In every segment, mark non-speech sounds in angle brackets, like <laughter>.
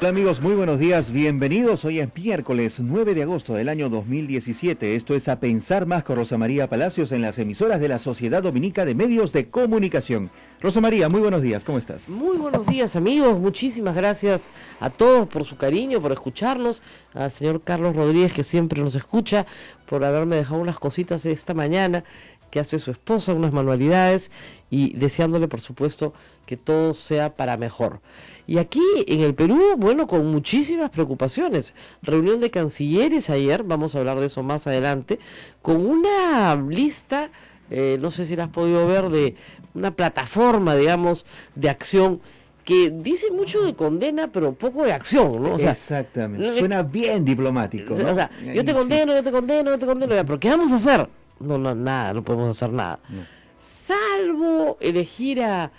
Hola amigos, muy buenos días, bienvenidos. Hoy es miércoles 9 de agosto del año 2017. Esto es A Pensar Más con Rosa María Palacios en las emisoras de la Sociedad Dominica de Medios de Comunicación. Rosa María, muy buenos días, ¿cómo estás? Muy buenos días amigos, muchísimas gracias a todos por su cariño, por escucharnos, al señor Carlos Rodríguez que siempre nos escucha, por haberme dejado unas cositas esta mañana que hace su esposa, unas manualidades, y deseándole por supuesto que todo sea para mejor. Y aquí en el Perú, bueno, con muchísimas preocupaciones. Reunión de cancilleres ayer, vamos a hablar de eso más adelante, con una lista, eh, no sé si la has podido ver, de una plataforma, digamos, de acción que dice mucho de condena, pero poco de acción, ¿no? Exactamente. Suena bien diplomático. yo te condeno, yo te condeno, yo te condeno, pero ¿qué vamos a hacer? No, no, nada, no podemos hacer nada salvo elegir a,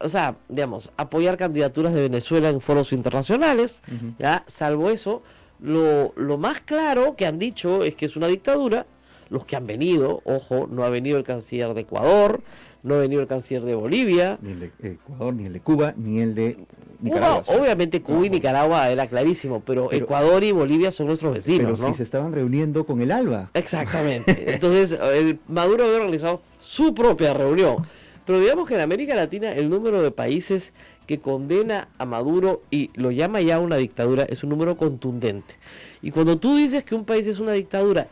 o sea, digamos, apoyar candidaturas de Venezuela en foros internacionales, ¿ya? salvo eso, lo, lo más claro que han dicho es que es una dictadura, los que han venido, ojo, no ha venido el canciller de Ecuador, no ha venido el canciller de Bolivia. Ni el de Ecuador, ni el de Cuba, ni el de Nicaragua. obviamente Cuba y Nicaragua era clarísimo, pero, Ecuador y Bolivia son nuestros vecinos. Pero si se estaban reuniendo con el ALBA. Exactamente. <laughs> Entonces, Maduro había organizado su propia reunión. Pero digamos que en América Latina el número de países que condena a Maduro y lo llama ya una dictadura es un número contundente. Y cuando tú dices que un país es una dictadura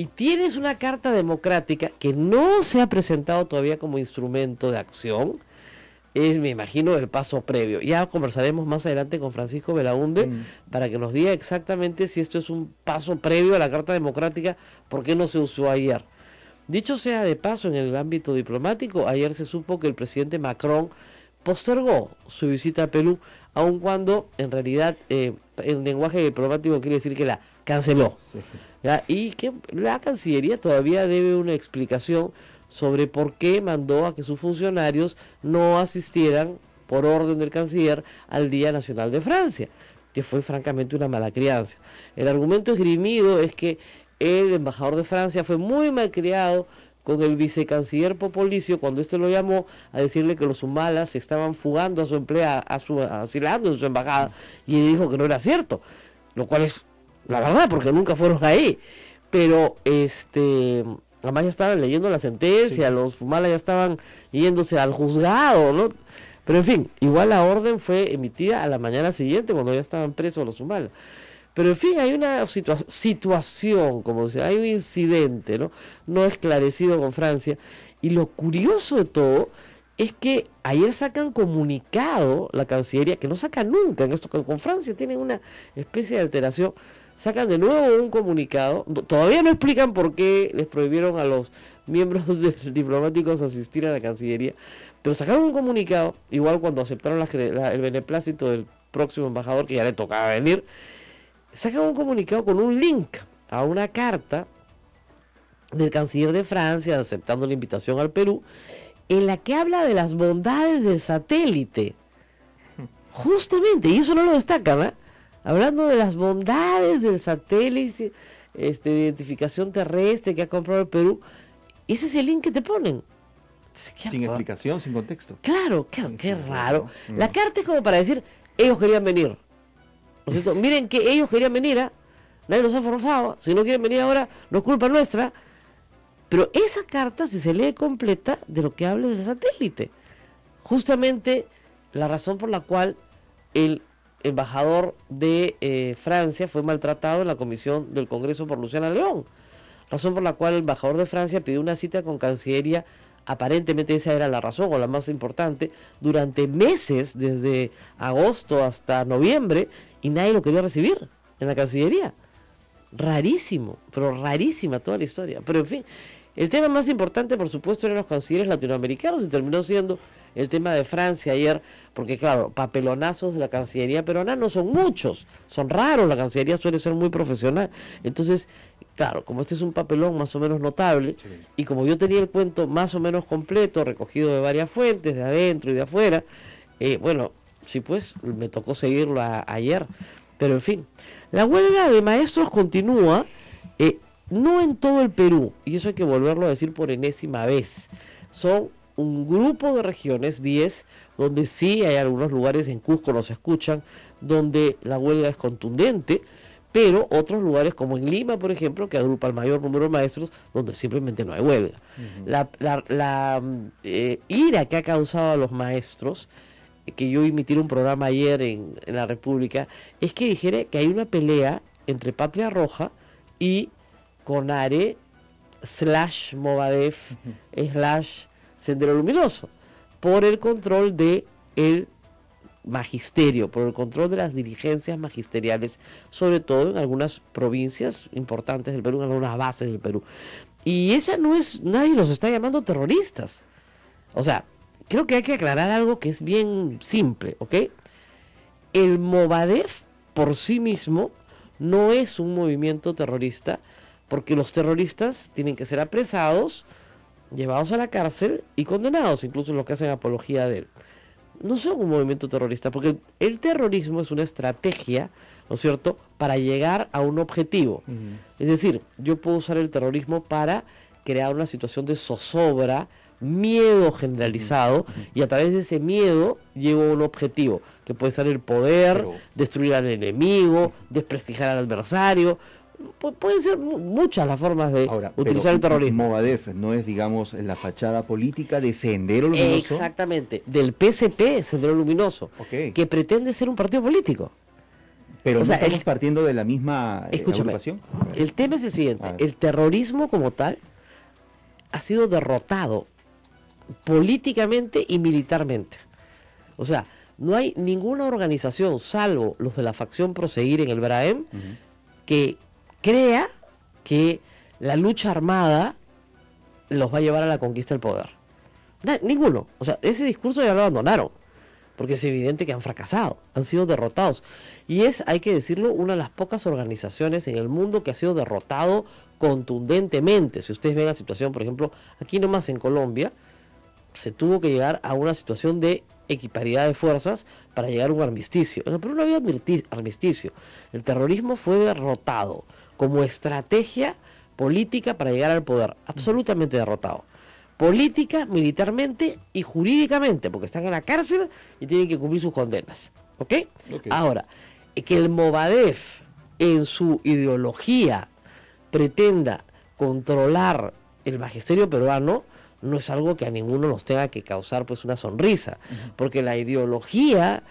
y tienes una carta democrática que no se ha presentado todavía como instrumento de acción, es, me imagino, el paso previo. Ya conversaremos más adelante con Francisco Belaunde mm. para que nos diga exactamente si esto es un paso previo a la Carta Democrática, por qué no se usó ayer. Dicho sea de paso, en el ámbito diplomático, ayer se supo que el presidente Macron postergó su visita a Perú, aun cuando en realidad eh, el lenguaje diplomático quiere decir que la canceló. Y que la Cancillería todavía debe una explicación sobre por qué mandó a que sus funcionarios no asistieran por orden del canciller al Día Nacional de Francia, que fue francamente una mala crianza. El argumento esgrimido es que el embajador de Francia fue muy mal criado con el vicecanciller Popolicio cuando este lo llamó a decirle que los humalas se estaban fugando a su empleada, a su asilando en su embajada y dijo que no era cierto, lo cual es la verdad, porque nunca fueron ahí. Pero este. Además ya estaban leyendo la sentencia, los Fumala ya estaban yéndose al juzgado, ¿no? Pero en fin, igual la orden fue emitida a la mañana siguiente cuando ya estaban presos los fumalas Pero en fin, hay una situación, como decía, hay un incidente, ¿no? No esclarecido con Francia. Y lo curioso de todo es que ayer sacan comunicado la Cancillería, que no saca nunca en esto, con Francia tienen una especie de alteración sacan de nuevo un comunicado, todavía no explican por qué les prohibieron a los <laughs> miembros <laughs> de, diplomáticos asistir a la Cancillería, pero sacaron un comunicado, igual cuando aceptaron el beneplácito del próximo embajador, que ya le tocaba venir, sacan un comunicado con un link a una carta del canciller de Francia aceptando la invitación al Perú, en la que habla de las bondades del satélite. <laughs> Justamente, y eso no lo destacan, ¿eh? hablando de las bondades del satélite este, de identificación terrestre que ha comprado el Perú, ese es el link que te ponen. sin explicación, sin contexto. Claro, claro, qué raro. Mm. La carta es como para decir, ellos querían venir. <laughs> Miren que ellos querían venir, ¿ah? nadie los ha forzado, si no quieren venir ahora, no es culpa nuestra. Pero esa carta, si se lee completa, de lo que habla del satélite, justamente la razón por la cual el embajador de eh, Francia fue maltratado en la comisión del Congreso por Luciana León, razón por la cual el embajador de Francia pidió una cita con Cancillería, aparentemente esa era la razón o la más importante, durante meses, desde agosto hasta noviembre, y nadie lo quería recibir en la Cancillería. Rarísimo, pero rarísima toda la historia. Pero en fin, el tema más importante, por supuesto, eran los cancilleres latinoamericanos y terminó siendo el tema de Francia ayer, porque claro, papelonazos de la Cancillería peruana no son muchos, son raros, la Cancillería suele ser muy profesional. Entonces, claro, como este es un papelón más o menos notable, y como yo tenía el cuento más o menos completo, recogido de varias fuentes, de adentro y de afuera, eh, bueno, sí pues, me tocó seguirlo ayer, pero en fin. La huelga de maestros continúa. Eh, no en todo el Perú, y eso hay que volverlo a decir por enésima vez, son un grupo de regiones, 10, donde sí hay algunos lugares en Cusco, se escuchan, donde la huelga es contundente, pero otros lugares como en Lima, por ejemplo, que agrupa el mayor número de maestros, donde simplemente no hay huelga. La, eh, ira que ha causado a los maestros, que yo emití un programa ayer en, en la República, es que dijera que hay una pelea entre Patria Roja y CONARE slash Movadef slash Sendero Luminoso por el control de el magisterio, por el control de las dirigencias magisteriales, sobre todo en algunas provincias importantes del Perú, en algunas bases del Perú. Y esa no es, nadie los está llamando terroristas. O sea, creo que hay que aclarar algo que es bien simple, ¿ok? El Movadef por sí mismo no es un movimiento terrorista porque los terroristas tienen que ser apresados, llevados a la cárcel y condenados, incluso los que hacen apología de él. No son un movimiento terrorista, porque el terrorismo es una estrategia, ¿no es cierto?, para llegar a un objetivo. Es decir, yo puedo usar el terrorismo para crear una situación de zozobra, miedo generalizado, y a través de ese miedo llego a un objetivo, que puede ser el poder, destruir al enemigo, desprestigiar al adversario pueden ser muchas las formas de utilizar el terrorismo. Movadef no es, digamos, la fachada política de Sendero Luminoso. Exactamente, del PCP, Sendero Luminoso, que pretende ser un partido político. Pero estamos partiendo de la misma eh, agrupación. El tema es el siguiente: el terrorismo como tal ha sido derrotado políticamente y militarmente. O sea, no hay ninguna organización, salvo los de la facción Proseguir en el Braem que crea que la lucha armada los va a llevar a la conquista del poder. ninguno. O sea, ese discurso ya lo abandonaron. Porque es evidente que han fracasado, han sido derrotados. Y es, hay que decirlo, una de las pocas organizaciones en el mundo que ha sido derrotado contundentemente. Si ustedes ven la situación, por ejemplo, aquí nomás en Colombia, se tuvo que llegar a una situación de equiparidad de fuerzas para llegar a un armisticio. Pero no había armisticio. El terrorismo fue derrotado como estrategia política para llegar al poder, absolutamente derrotado. Política, militarmente y jurídicamente, porque están en la cárcel y tienen que cumplir sus condenas. ¿Ok? Ahora, que el Movadef en su ideología pretenda controlar el magisterio peruano, no es algo que a ninguno nos tenga que causar pues una sonrisa, porque la ideología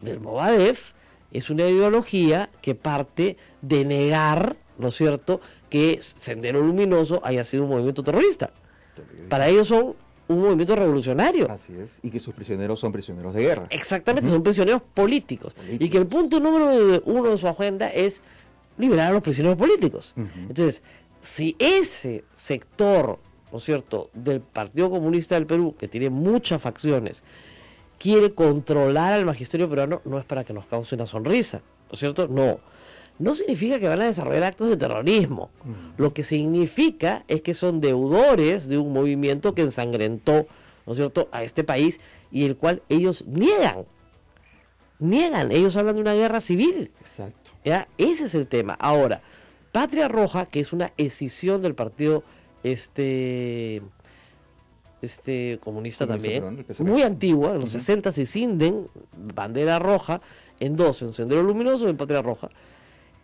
del Movadef es una ideología que parte de negar ¿no es cierto?, que Sendero Luminoso haya sido un movimiento terrorista. Para ellos son un movimiento revolucionario. Así es, y que sus prisioneros son prisioneros de guerra. Exactamente, son prisioneros políticos. Y que el punto número uno de su agenda es liberar a los prisioneros políticos. Entonces, si ese sector, ¿no es cierto?, del Partido Comunista del Perú, que tiene muchas facciones, quiere controlar al magisterio peruano, no es para que nos cause una sonrisa, ¿no es cierto? No no significa que van a desarrollar actos de terrorismo. Lo que significa es que son deudores de un movimiento que ensangrentó, ¿no es cierto?, a este país y el cual ellos niegan. Niegan, ellos hablan de una guerra civil. Exacto. Ese es el tema. Ahora, Patria Roja, que es una escisión del partido este este comunista, también, muy antigua, en los 60 se cinden bandera roja en dos, en Sendero Luminoso y en Patria Roja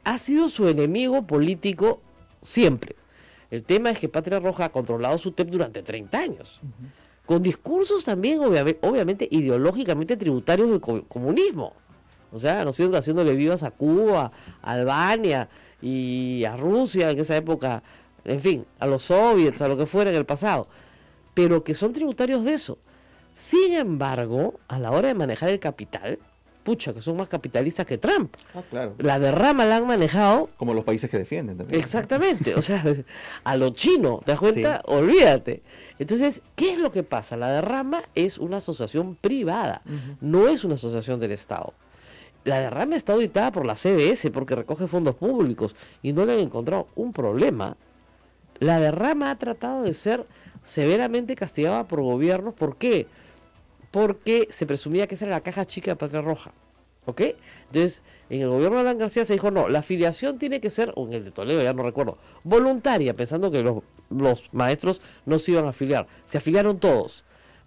ha sido su enemigo político siempre. El tema es que Patria Roja ha controlado su TEP durante 30 años, con discursos también obviamente ideológicamente tributarios del comunismo. O sea, siguen haciéndole vivas a Cuba, a Albania y a Rusia en esa época, en fin, a los soviets, a lo que fuera en el pasado, pero que son tributarios de eso. Sin embargo, a la hora de manejar el capital, pucha, que son más capitalistas que Trump. Ah, claro. La derrama la han manejado. Como los países que defienden también. Exactamente, o <laughs> sea, a lo chino, ¿te das cuenta? Olvídate. Entonces, ¿qué es lo que pasa? La derrama es una asociación privada, no es una asociación del Estado. La derrama está auditada por la CBS porque recoge fondos públicos y no le han encontrado un problema. La derrama ha tratado de ser severamente castigada por gobiernos. ¿Por qué? porque se presumía que esa era la caja chica de Patria Roja. ¿Ok? Entonces, en el gobierno de Alan García se dijo, no, la afiliación tiene que ser, o en el de Toledo ya no recuerdo, voluntaria, pensando que los, maestros no se iban a afiliar. Se afiliaron todos.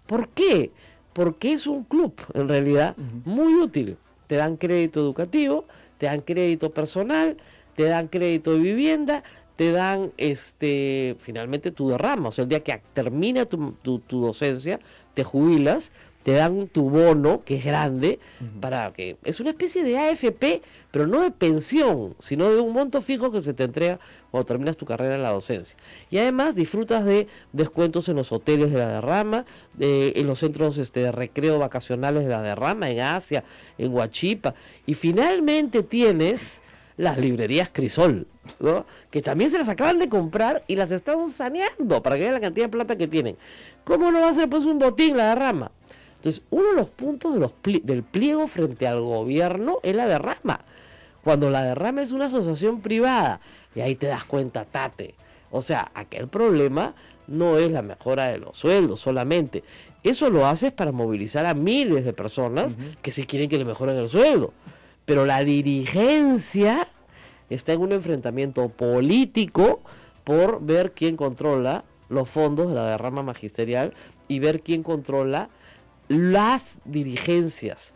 ¿Por qué? Porque es un club, en realidad, muy útil. Te dan crédito educativo, te dan crédito personal, te dan crédito de vivienda, te dan este finalmente tu derrama. O sea, el día que termina tu docencia, te jubilas, te dan tu bono, que es grande, para que es una especie de AFP, pero no de pensión, sino de un monto fijo que se te entrega cuando terminas tu carrera en la docencia. Y además disfrutas de descuentos en los hoteles de la derrama, en los centros este, de recreo vacacionales de la derrama, en Asia, en Huachipa. Y finalmente tienes las librerías Crisol, ¿no? que también se las acaban de comprar y las están saneando para que vean la cantidad de plata que tienen. ¿Cómo no va a ser pues un botín la derrama? Entonces, uno de los puntos del pliego frente al gobierno es la derrama. Cuando la derrama es una asociación privada, y ahí te das cuenta, tate. O sea, aquel problema no es la mejora de los sueldos solamente. Eso lo haces para movilizar a miles de personas que sí quieren que le mejoren el sueldo. Pero la dirigencia está en un enfrentamiento político por ver quién controla los fondos de la derrama magisterial y ver quién controla las dirigencias,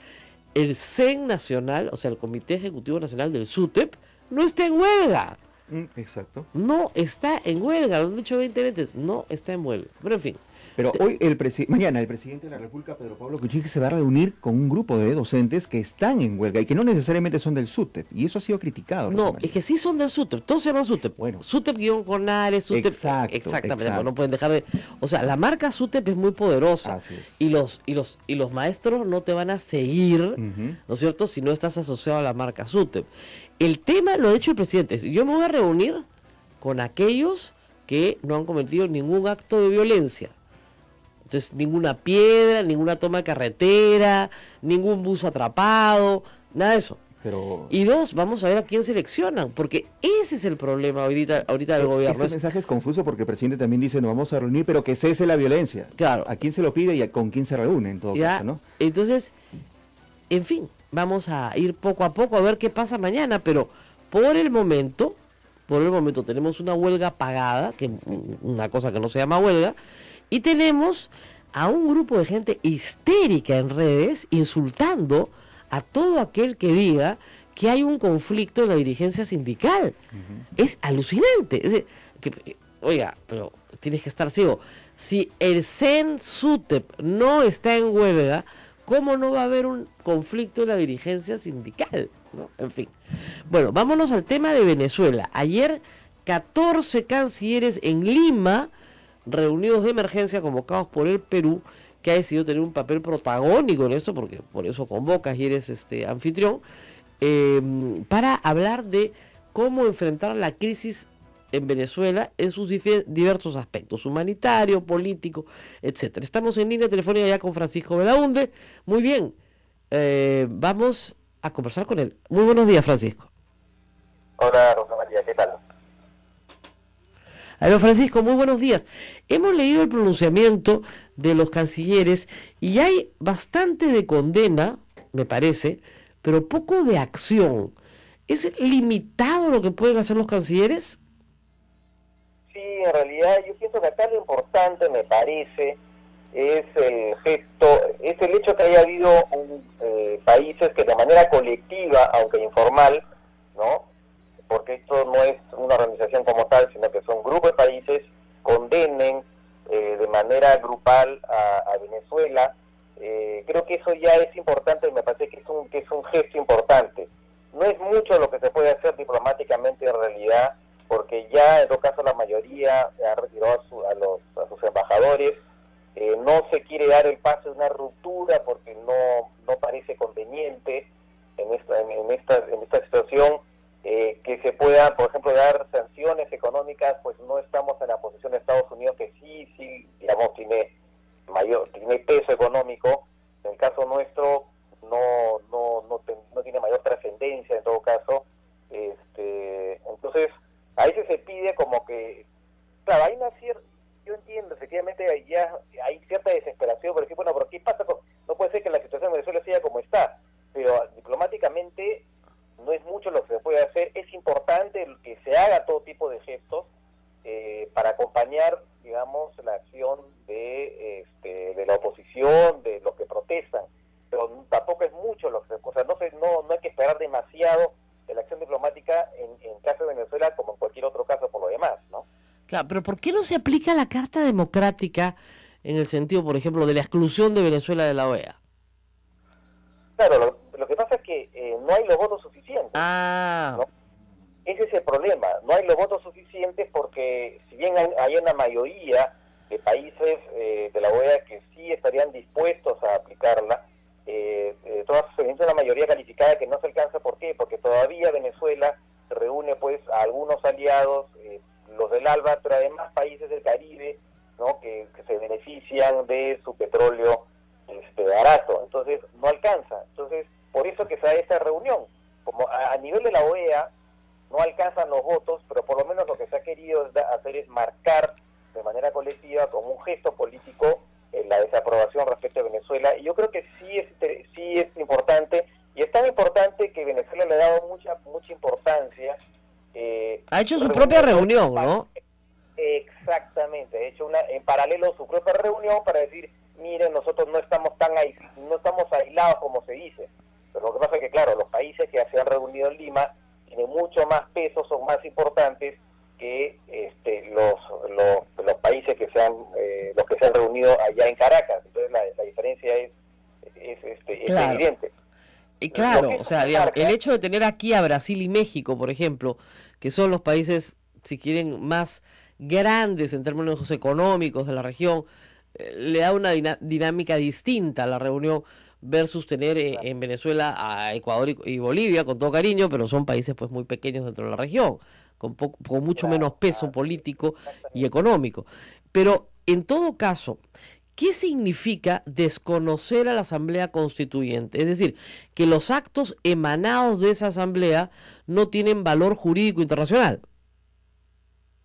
el CEN Nacional, o sea, el Comité Ejecutivo Nacional del SUTEP, no está en huelga. Mm, exacto. No está en huelga. Lo han dicho 20 veces. No está en huelga. Pero en fin. Pero hoy el mañana el presidente de la República, Pedro Pablo Kuczynski, se va a reunir con un grupo de docentes que están en huelga y que no necesariamente son del SUTEP. Y eso ha sido criticado. No, es que sí son del SUTEP. Todos se llaman SUTEP. Bueno. SUTEP-Jornales, SUTEP. Exacto, exactamente. Exacto. No pueden dejar de... O sea, la marca SUTEP es muy poderosa. Y los, y los, y los maestros no te van a seguir, ¿no es cierto?, si no estás asociado a la marca SUTEP. El tema lo ha dicho el presidente. Yo me voy a reunir con aquellos que no han cometido ningún acto de violencia. Entonces, ninguna piedra, ninguna toma de carretera, ningún bus atrapado, nada de eso. Y dos, vamos a ver a quién seleccionan, porque ese es el problema ahorita, ahorita del gobierno. Ese mensaje es confuso porque el presidente también dice, no vamos a reunir, pero que cese la violencia. Claro. ¿A quién se lo pide y con quién se reúne en todo caso, no? Entonces, en fin, vamos a ir poco a poco a ver qué pasa mañana, pero por el momento, por el momento tenemos una huelga pagada, que una cosa que no se llama huelga, y tenemos a un grupo de gente histérica en redes insultando a todo aquel que diga que hay un conflicto en la dirigencia sindical. Es alucinante. oiga, pero tienes que estar ciego. Si el CEN SUTEP no está en huelga, ¿cómo no va a haber un conflicto en la dirigencia sindical? En fin. Bueno, vámonos al tema de Venezuela. Ayer 14 cancilleres en Lima reunidos de emergencia convocados por el Perú, que ha decidido tener un papel protagónico en esto, porque por eso convocas y eres este anfitrión, em, para hablar de cómo enfrentar la crisis en Venezuela en sus diversos aspectos, humanitario, político, etc. Estamos en línea telefónica ya con Francisco Belaunde. Muy bien, eh, vamos a conversar con él. Muy buenos días, Francisco. Hola, Rosa María, ¿qué tal? A Francisco, muy buenos días. Hemos leído el pronunciamiento de los cancilleres y hay bastante de condena, me parece, pero poco de acción. ¿Es limitado lo que pueden hacer los cancilleres? Sí, en realidad yo pienso que acá lo importante, me parece, es el gesto, es el hecho que haya habido un, eh, países que de manera colectiva, aunque informal, ¿no? porque esto no es una organización como tal, sino que son grupos de países, condenen eh, de manera grupal a, Venezuela. Eh, creo que eso ya es importante y me parece que es, un, que es un gesto importante. No es mucho lo que se puede hacer diplomáticamente en realidad, porque ya en todo caso la mayoría ha retirado a, los, a sus embajadores. Eh, no se quiere dar el paso de una ruptura porque no, parece conveniente en esta, en en esta situación eh, que se pueda, por ejemplo, dar sanciones económicas, pues no estamos en la posición de Estados Unidos que sí, sí, digamos, tiene mayor, tiene peso económico. En el caso nuestro no, no, no, tiene mayor trascendencia en todo caso. Este, entonces, ahí se pide como que, claro, hay una yo entiendo, efectivamente ya hay cierta desesperación, por bueno, ¿por ¿qué pasa? no puede ser que la situación en Venezuela sea como está, pero diplomáticamente no es mucho lo que se puede hacer, es importante que se haga todo tipo de gestos eh, para acompañar, digamos, la acción de, este, de la oposición, de los que protestan, pero tampoco es mucho lo que se, o sea, no, no, no hay que esperar demasiado de la acción diplomática en, en caso de Venezuela como en cualquier otro caso por lo demás, ¿no? Claro, pero ¿por qué no se aplica la Carta Democrática en el sentido, por ejemplo, de la exclusión de Venezuela de la OEA? Claro, lo no hay los votos suficientes. Ah. Ese es el problema, no hay los votos suficientes porque si bien hay, una mayoría de países eh, de la OEA que sí estarían dispuestos a aplicarla, eh, eh, todas una mayoría calificada que no se alcanza. ¿Por qué? Porque todavía Venezuela reúne pues a algunos aliados, eh, los del ALBA, pero además países del Caribe, ¿no? Que, que, se benefician de su petróleo este, barato. Entonces, no alcanza. Entonces, por eso que se da esa reunión. Como a, nivel de la OEA no alcanzan los votos, pero por lo menos lo que se ha querido hacer es marcar de manera colectiva como un gesto político eh, la desaprobación respecto a Venezuela. Y yo creo que sí es, sí es importante, y es tan importante que Venezuela le ha dado mucha, mucha importancia. Eh, ha hecho su propia reunión, ¿no? Exactamente, ha hecho una, en paralelo su propia reunión para decir, miren, nosotros no estamos tan ahí no estamos aislados como se dice. Pero lo que pasa es que, claro, los países que se han reunido en Lima tienen mucho más peso, son más importantes que este, los, los, países que se han, eh, los que se han reunido allá en Caracas. Entonces la, diferencia es, este, evidente. Y claro, o sea, el hecho de tener aquí a Brasil y México, por ejemplo, que son los países, si quieren, más grandes en términos económicos de la región, eh, le da una dinámica distinta a la reunión versus tener eh, en Venezuela a Ecuador y, Bolivia, con todo cariño, pero son países pues muy pequeños dentro de la región, con, poco, con mucho menos peso político y económico. Pero en todo caso, ¿qué significa desconocer a la Asamblea Constituyente? Es decir, que los actos emanados de esa Asamblea no tienen valor jurídico internacional.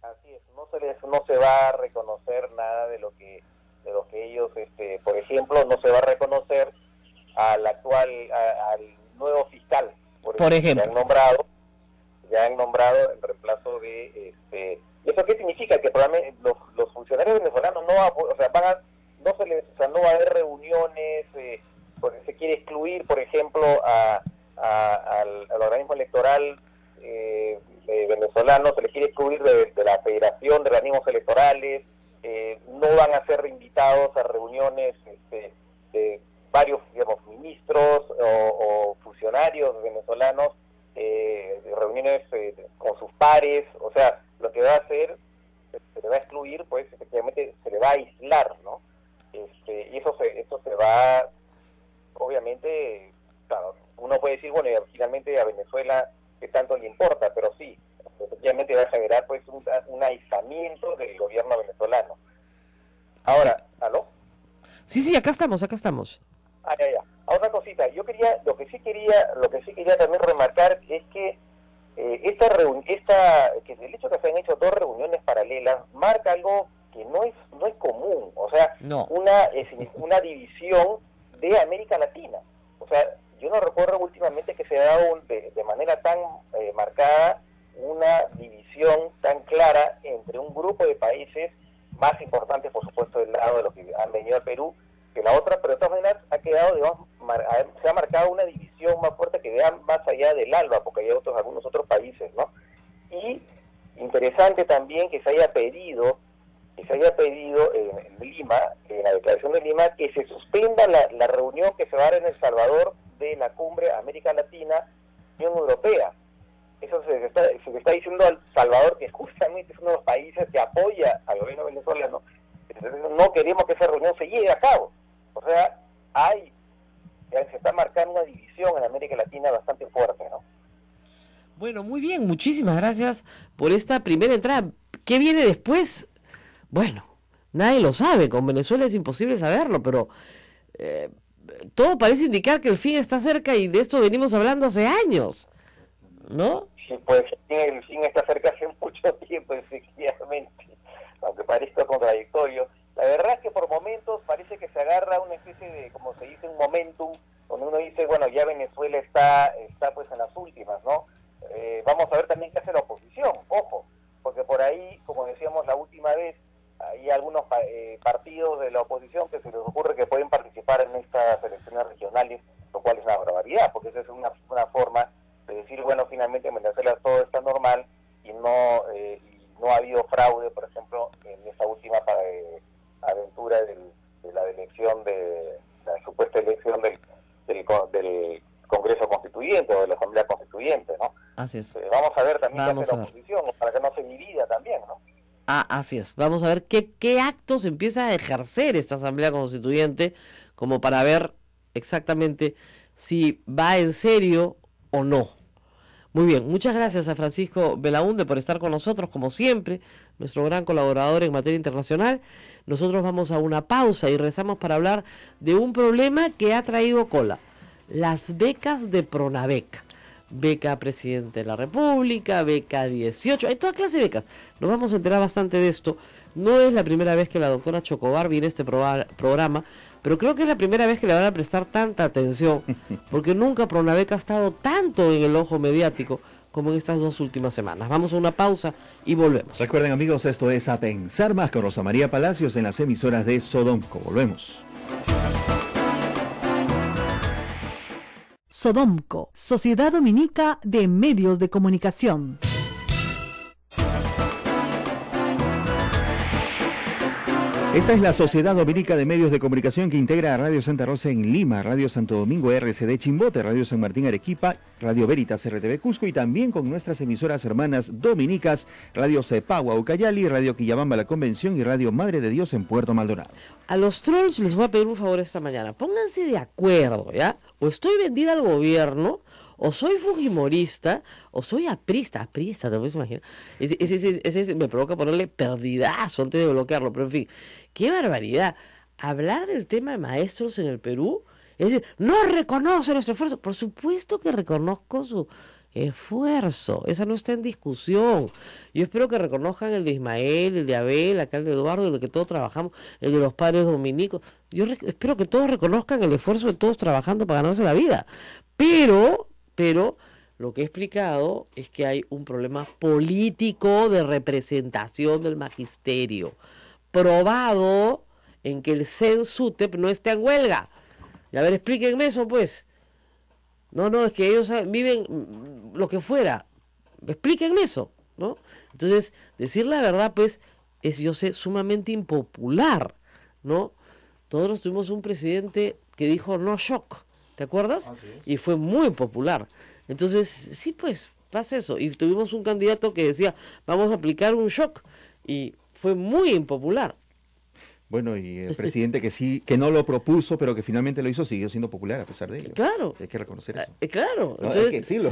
Así es, no se, va a reconocer nada de lo que, de lo que ellos, este, por ejemplo, no se va a reconocer al actual, al nuevo fiscal, por, ejemplo. Ya han nombrado, ya han nombrado en reemplazo de... Este, ¿Eso qué significa? Que los, funcionarios venezolanos no, o sea, van a, no se les, o sea, no va a haber reuniones, eh, se quiere excluir, por ejemplo, al, organismo electoral eh, venezolano, se les quiere excluir de, la federación, de organismos electorales, eh, no van a ser invitados a reuniones este, de varios digamos, ministros o, funcionarios venezolanos, eh, reuniones eh, con sus pares, o sea, lo que va a hacer, se, le va a excluir, pues efectivamente se le va a aislar, ¿no? Este, y eso se, eso se va, obviamente, uno puede decir, bueno, finalmente a Venezuela que tanto le importa, pero sí, efectivamente va a generar pues un, un aislamiento del gobierno venezolano. Ahora, ¿aló? Sí, sí, acá estamos, acá estamos. Ah, ya, Otra cosita, yo quería, lo que sí quería, lo que sí quería también remarcar es que eh, esta reunión, esta, que el hecho que se han hecho dos reuniones paralelas marca algo que no es, no es común, o sea, una, una división de América Latina. O sea, yo no recuerdo últimamente que se haya dado de, manera tan eh, marcada una división tan clara entre un grupo de países más importantes, por supuesto, del lado de los que han venido al Perú, la otra, pero de todas maneras ha quedado, se ha marcado una división más fuerte que vean más allá del ALBA, porque hay otros, algunos otros países, ¿no? Y interesante también que se haya pedido, que se haya pedido en, Lima, en la declaración de Lima, que se suspenda la, reunión que se va a dar en El Salvador de la cumbre América Latina, Unión Europea. Eso se está, está diciendo al Salvador, que justamente es uno de los países que apoya al gobierno venezolano. no queremos que esa reunión se lleve a cabo. O sea, hay, eh, se está marcando una división en América Latina bastante fuerte, ¿no? Bueno, muy bien, muchísimas gracias por esta primera entrada. ¿Qué viene después? Bueno, nadie lo sabe, con Venezuela es imposible saberlo, pero eh, todo parece indicar que el fin está cerca y de esto venimos hablando hace años, ¿no? Sí, pues el fin está cerca hace <laughs> mucho tiempo, efectivamente, aunque parezca contradictorio. La verdad es que por momentos parece que se agarra una especie de, como se dice, un momentum, donde uno dice, bueno, ya Venezuela está, está pues en las últimas, ¿no? Eh, vamos a ver también qué hace la oposición, ojo, porque por ahí, como decíamos la última vez, hay algunos eh, partidos de la oposición que se les ocurre que pueden participar en estas elecciones regionales, lo cual es una barbaridad, porque esa es una, forma de decir, bueno, finalmente en Venezuela todo está normal y no, eh, y no ha habido fraude, por ejemplo Así es. Eh, vamos a ver también qué la oposición, para que no se divida también, ¿no? Ah, así es. Vamos a ver qué, actos empieza a ejercer esta Asamblea Constituyente como para ver exactamente si va en serio o no. Muy bien, muchas gracias a Francisco Belaunde por estar con nosotros, como siempre, nuestro gran colaborador en materia internacional. Nosotros vamos a una pausa y rezamos para hablar de un problema que ha traído cola, las becas de Pronabeca beca presidente de la República, beca 18, hay toda clase de becas. Nos vamos a enterar bastante de esto. No es la primera vez que la doctora Chocobar viene a este programa, pero creo que es la primera vez que le van a prestar tanta atención, <laughs> porque nunca por beca ha estado tanto en el ojo mediático como en estas dos últimas semanas. Vamos a una pausa y volvemos. Recuerden amigos, esto es A Pensar Más con Rosa María Palacios en las emisoras de Sodomco. Volvemos. Sodomco, Sociedad Dominica de Medios de Comunicación. Esta es la Sociedad Dominica de Medios de Comunicación que integra a Radio Santa Rosa en Lima, Radio Santo Domingo RCD Chimbote, Radio San Martín Arequipa, Radio Veritas RTV Cusco y también con nuestras emisoras hermanas dominicas, Radio Cepagua Ucayali, Radio Quillabamba La Convención y Radio Madre de Dios en Puerto Maldonado. A los trolls les voy a pedir un favor esta mañana, pónganse de acuerdo, ¿ya? o estoy vendida al gobierno, o soy fujimorista, o soy aprista, aprista, ¿te me imaginar, Ese, ese, me provoca ponerle perdidazo antes de bloquearlo, pero en fin, qué barbaridad. Hablar del tema de maestros en el Perú, es decir, no reconoce nuestro esfuerzo. Por supuesto que reconozco su, esfuerzo. Esa no está en discusión. Yo espero que reconozcan el de Ismael, el de Abel, acá el de Eduardo, el que todos trabajamos, el de los padres dominicos. Yo espero que todos reconozcan el esfuerzo de todos trabajando para ganarse la vida. Pero, pero, lo que he explicado es que hay un problema político de representación del magisterio, probado en que el CENSUTEP no esté en huelga. Y a ver, explíquenme eso, pues. No, no, es que ellos ah, viven mm, mm, lo que fuera. Explíquenme eso, ¿no? Entonces, decir la verdad, pues, es, yo sé, sumamente impopular, ¿no? Todos tuvimos un presidente que dijo no shock, ¿te acuerdas? Ah, y fue muy popular. Entonces, sí, pues, pasa eso. Y tuvimos un candidato que decía, vamos a aplicar un shock. Y fue muy impopular. Bueno, y el presidente que sí, que no lo propuso, pero que finalmente lo hizo, siguió siendo popular a pesar de ello. Claro. Hay que reconocer ah, eso. Eh, claro. hay que decirlo.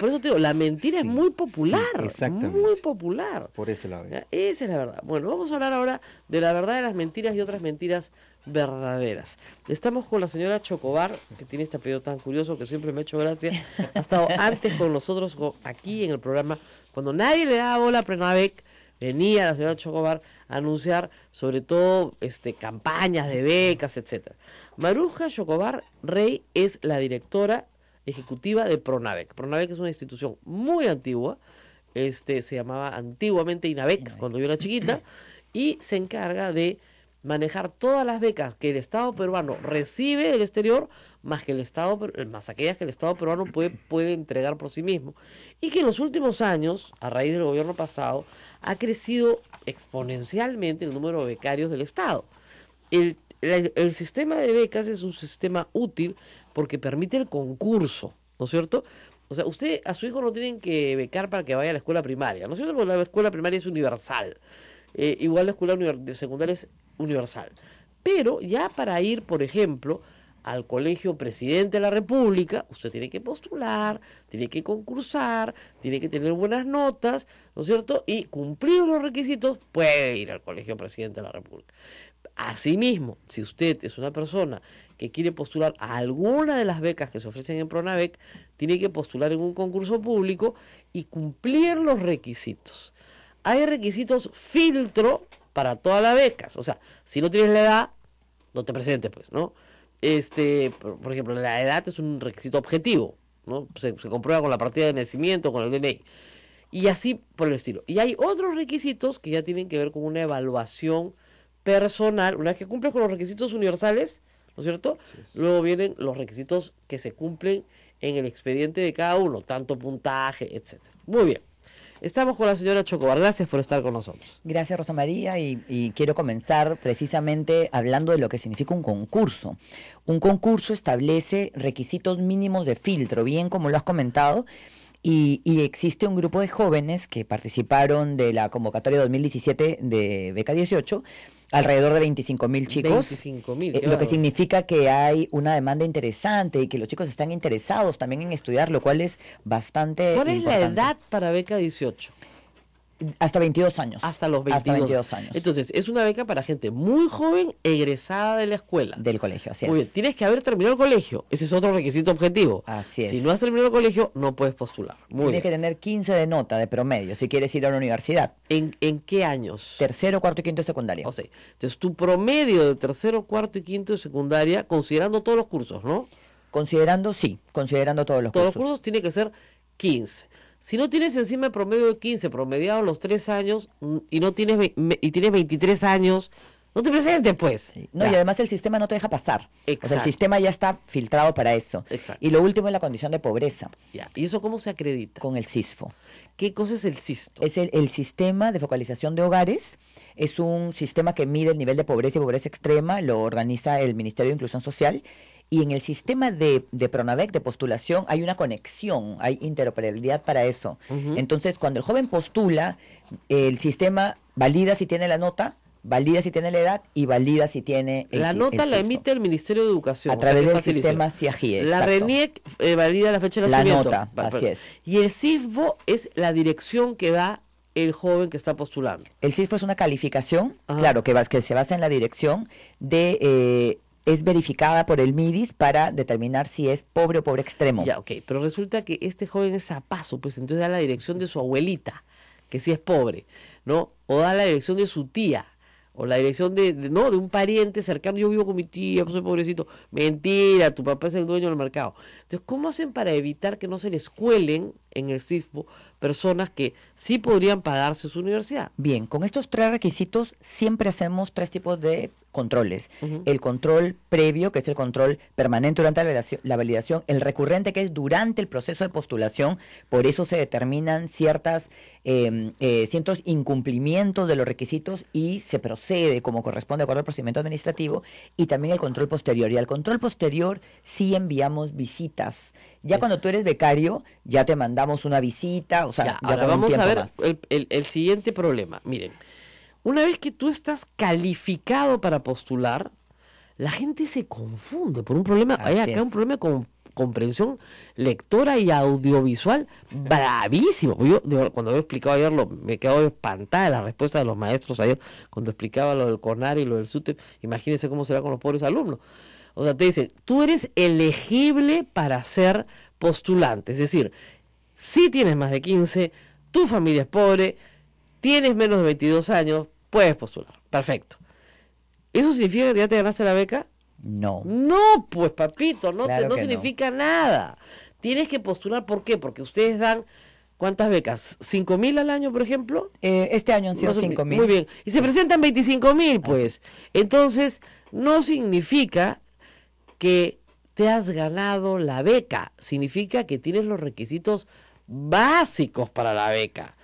por eso te digo, la mentira es muy popular. exactamente. Muy popular. Por eso la verdad Esa es la verdad. Bueno, vamos a hablar ahora de la verdad de las mentiras y otras mentiras verdaderas. Estamos con la señora Chocobar, que tiene este apellido tan curioso que siempre me ha hecho gracia. Ha estado antes con nosotros aquí en el programa, cuando nadie le daba bola a Prenavec, venía la señora Chocobar anunciar sobre todo este, campañas de becas, etc. Maruja Chocobar Rey es la directora ejecutiva de Pronavec. Pronavec es una institución muy antigua, este, se llamaba antiguamente Inabec cuando yo era chiquita, <clears throat> y se encarga de manejar todas las becas que el Estado peruano recibe del exterior más que el Estado, eh, más aquellas que el Estado peruano puede, puede entregar por sí mismo. Y que en los últimos años, a raíz del gobierno pasado, ha crecido exponencialmente el número de becarios del Estado. El, sistema de becas es un sistema útil porque permite el concurso, ¿no es cierto? O sea, usted a su hijo no tienen que becar para que vaya a la escuela primaria, ¿no es cierto? la escuela primaria es universal. Eh, igual la escuela secundaria es universal. Pero ya para ir, por ejemplo, al colegio presidente de la República, usted tiene que postular, tiene que concursar, tiene que tener buenas notas, ¿no es cierto? Y cumplir los requisitos, puede ir al colegio presidente de la República. Asimismo, si usted es una persona que quiere postular a alguna de las becas que se ofrecen en Pronavec, tiene que postular en un concurso público y cumplir los requisitos. Hay requisitos filtro para todas las becas. O sea, si no tienes la edad, no te presentes, pues, ¿no? Este, por, ejemplo, la edad es un requisito objetivo, ¿no? Se, comprueba con la partida de nacimiento, con el DNI. Y así por el estilo. Y hay otros requisitos que ya tienen que ver con una evaluación personal. Una vez que cumples con los requisitos universales, ¿no es cierto? Luego vienen los requisitos que se cumplen en el expediente de cada uno, tanto puntaje, etcétera. Muy bien. Estamos con la señora Chocobar. Gracias por estar con nosotros. Gracias, Rosa María. Y, quiero comenzar precisamente hablando de lo que significa un concurso. Un concurso establece requisitos mínimos de filtro, bien como lo has comentado. Y, y existe un grupo de jóvenes que participaron de la convocatoria 2017 de Beca 18 alrededor de 25 mil chicos. 25 mil. Eh, lo que significa que hay una demanda interesante y que los chicos están interesados también en estudiar, lo cual es bastante. ¿Cuál es la edad para beca 18? Hasta 22 años. Hasta los 22. años. Entonces, es una beca para gente muy joven egresada de la escuela. Del colegio, así es. Muy bien, tienes que haber terminado el colegio. Ese es otro requisito objetivo. Así es. Si no has terminado el colegio, no puedes postular. Muy tienes que tener 15 de nota de promedio si quieres ir a la universidad. ¿En, en qué años? Tercero, cuarto y quinto de secundaria. O sea, entonces tu promedio de tercero, cuarto y quinto de secundaria, considerando todos los cursos, ¿no? Considerando, sí, considerando todos los cursos. Todos los cursos tiene que ser 15. Si no tienes encima promedio de 15, promediado los 3 años, mm, y no tienes y tienes 23 años, no te presentes, pues. No, y además el sistema no te deja pasar. Exacto. el sistema ya está filtrado para eso. Y lo último es la condición de pobreza. Ya. ¿Y eso cómo se acredita? Con el CISFO. ¿Qué cosa es el CISFO? Es el, el, sistema de focalización de hogares. Es un sistema que mide el nivel de pobreza y pobreza extrema. Lo organiza el Ministerio de Inclusión Social y en el sistema de, PRONAVEC, de postulación, hay una conexión, hay interoperabilidad para eso. Entonces, cuando el joven postula, el sistema valida si tiene la nota, valida si tiene la edad y valida si tiene el, La nota la emite el Ministerio de Educación. A través del sistema CIAGIE. La RENIEC eh, valida la fecha de nacimiento. La nota, así es. Y el CISBO es la dirección que da el joven que está postulando. El CISBO es una calificación, claro, que, que se basa en la dirección de... Eh, es verificada por el MIDIS para determinar si es pobre o pobre extremo. Ya, ok, pero resulta que este joven es a paso, pues entonces da la dirección de su abuelita, que sí es pobre, ¿no? O da la dirección de su tía, o la dirección de, no de un pariente cercano yo vivo con mi tía pues soy pobrecito mentira tu papá es el dueño del mercado entonces cómo hacen para evitar que no se les cuelen en el CIFBO personas que sí podrían pagarse su universidad. Bien, con estos tres requisitos siempre hacemos tres tipos de controles. El control previo, que es el control permanente durante la validación, el recurrente, que es durante el proceso de postulación, por eso se determinan ciertas, em, eh, ciertos incumplimientos de los requisitos y se procede como corresponde acuerdo al procedimiento administrativo, y también el control posterior. Y al control posterior sí enviamos visitas ya cuando tú eres becario, ya te mandamos una visita, o sea, ahora vamos a ver el, siguiente problema. Miren, una vez que tú estás calificado para postular, la gente se confunde por un problema, hay acá un problema con comprensión lectora y audiovisual bravísimo. Yo, cuando he explicado ayer, lo, me quedo espantada de la respuesta de los maestros ayer, cuando explicaba lo del CONAR y lo del SUTEP. Imagínense cómo será con los pobres alumnos. O sea, te dicen, tú eres elegible para ser postulante. Es decir, si tienes más de 15, tu familia es pobre, tienes menos de 22 años, puedes postular. Perfecto. ¿Eso significa que ya te ganaste la beca? No. No, pues papito, no, no significa nada. Tienes que postular, ¿por qué? Porque ustedes dan, ¿cuántas becas? ¿Cinco mil al año, por ejemplo? Eh, este año han sido mil. Muy bien. Y se presentan 25 mil, pues. Entonces, no significa que te has ganado la beca. Significa que tienes los requisitos básicos para la beca.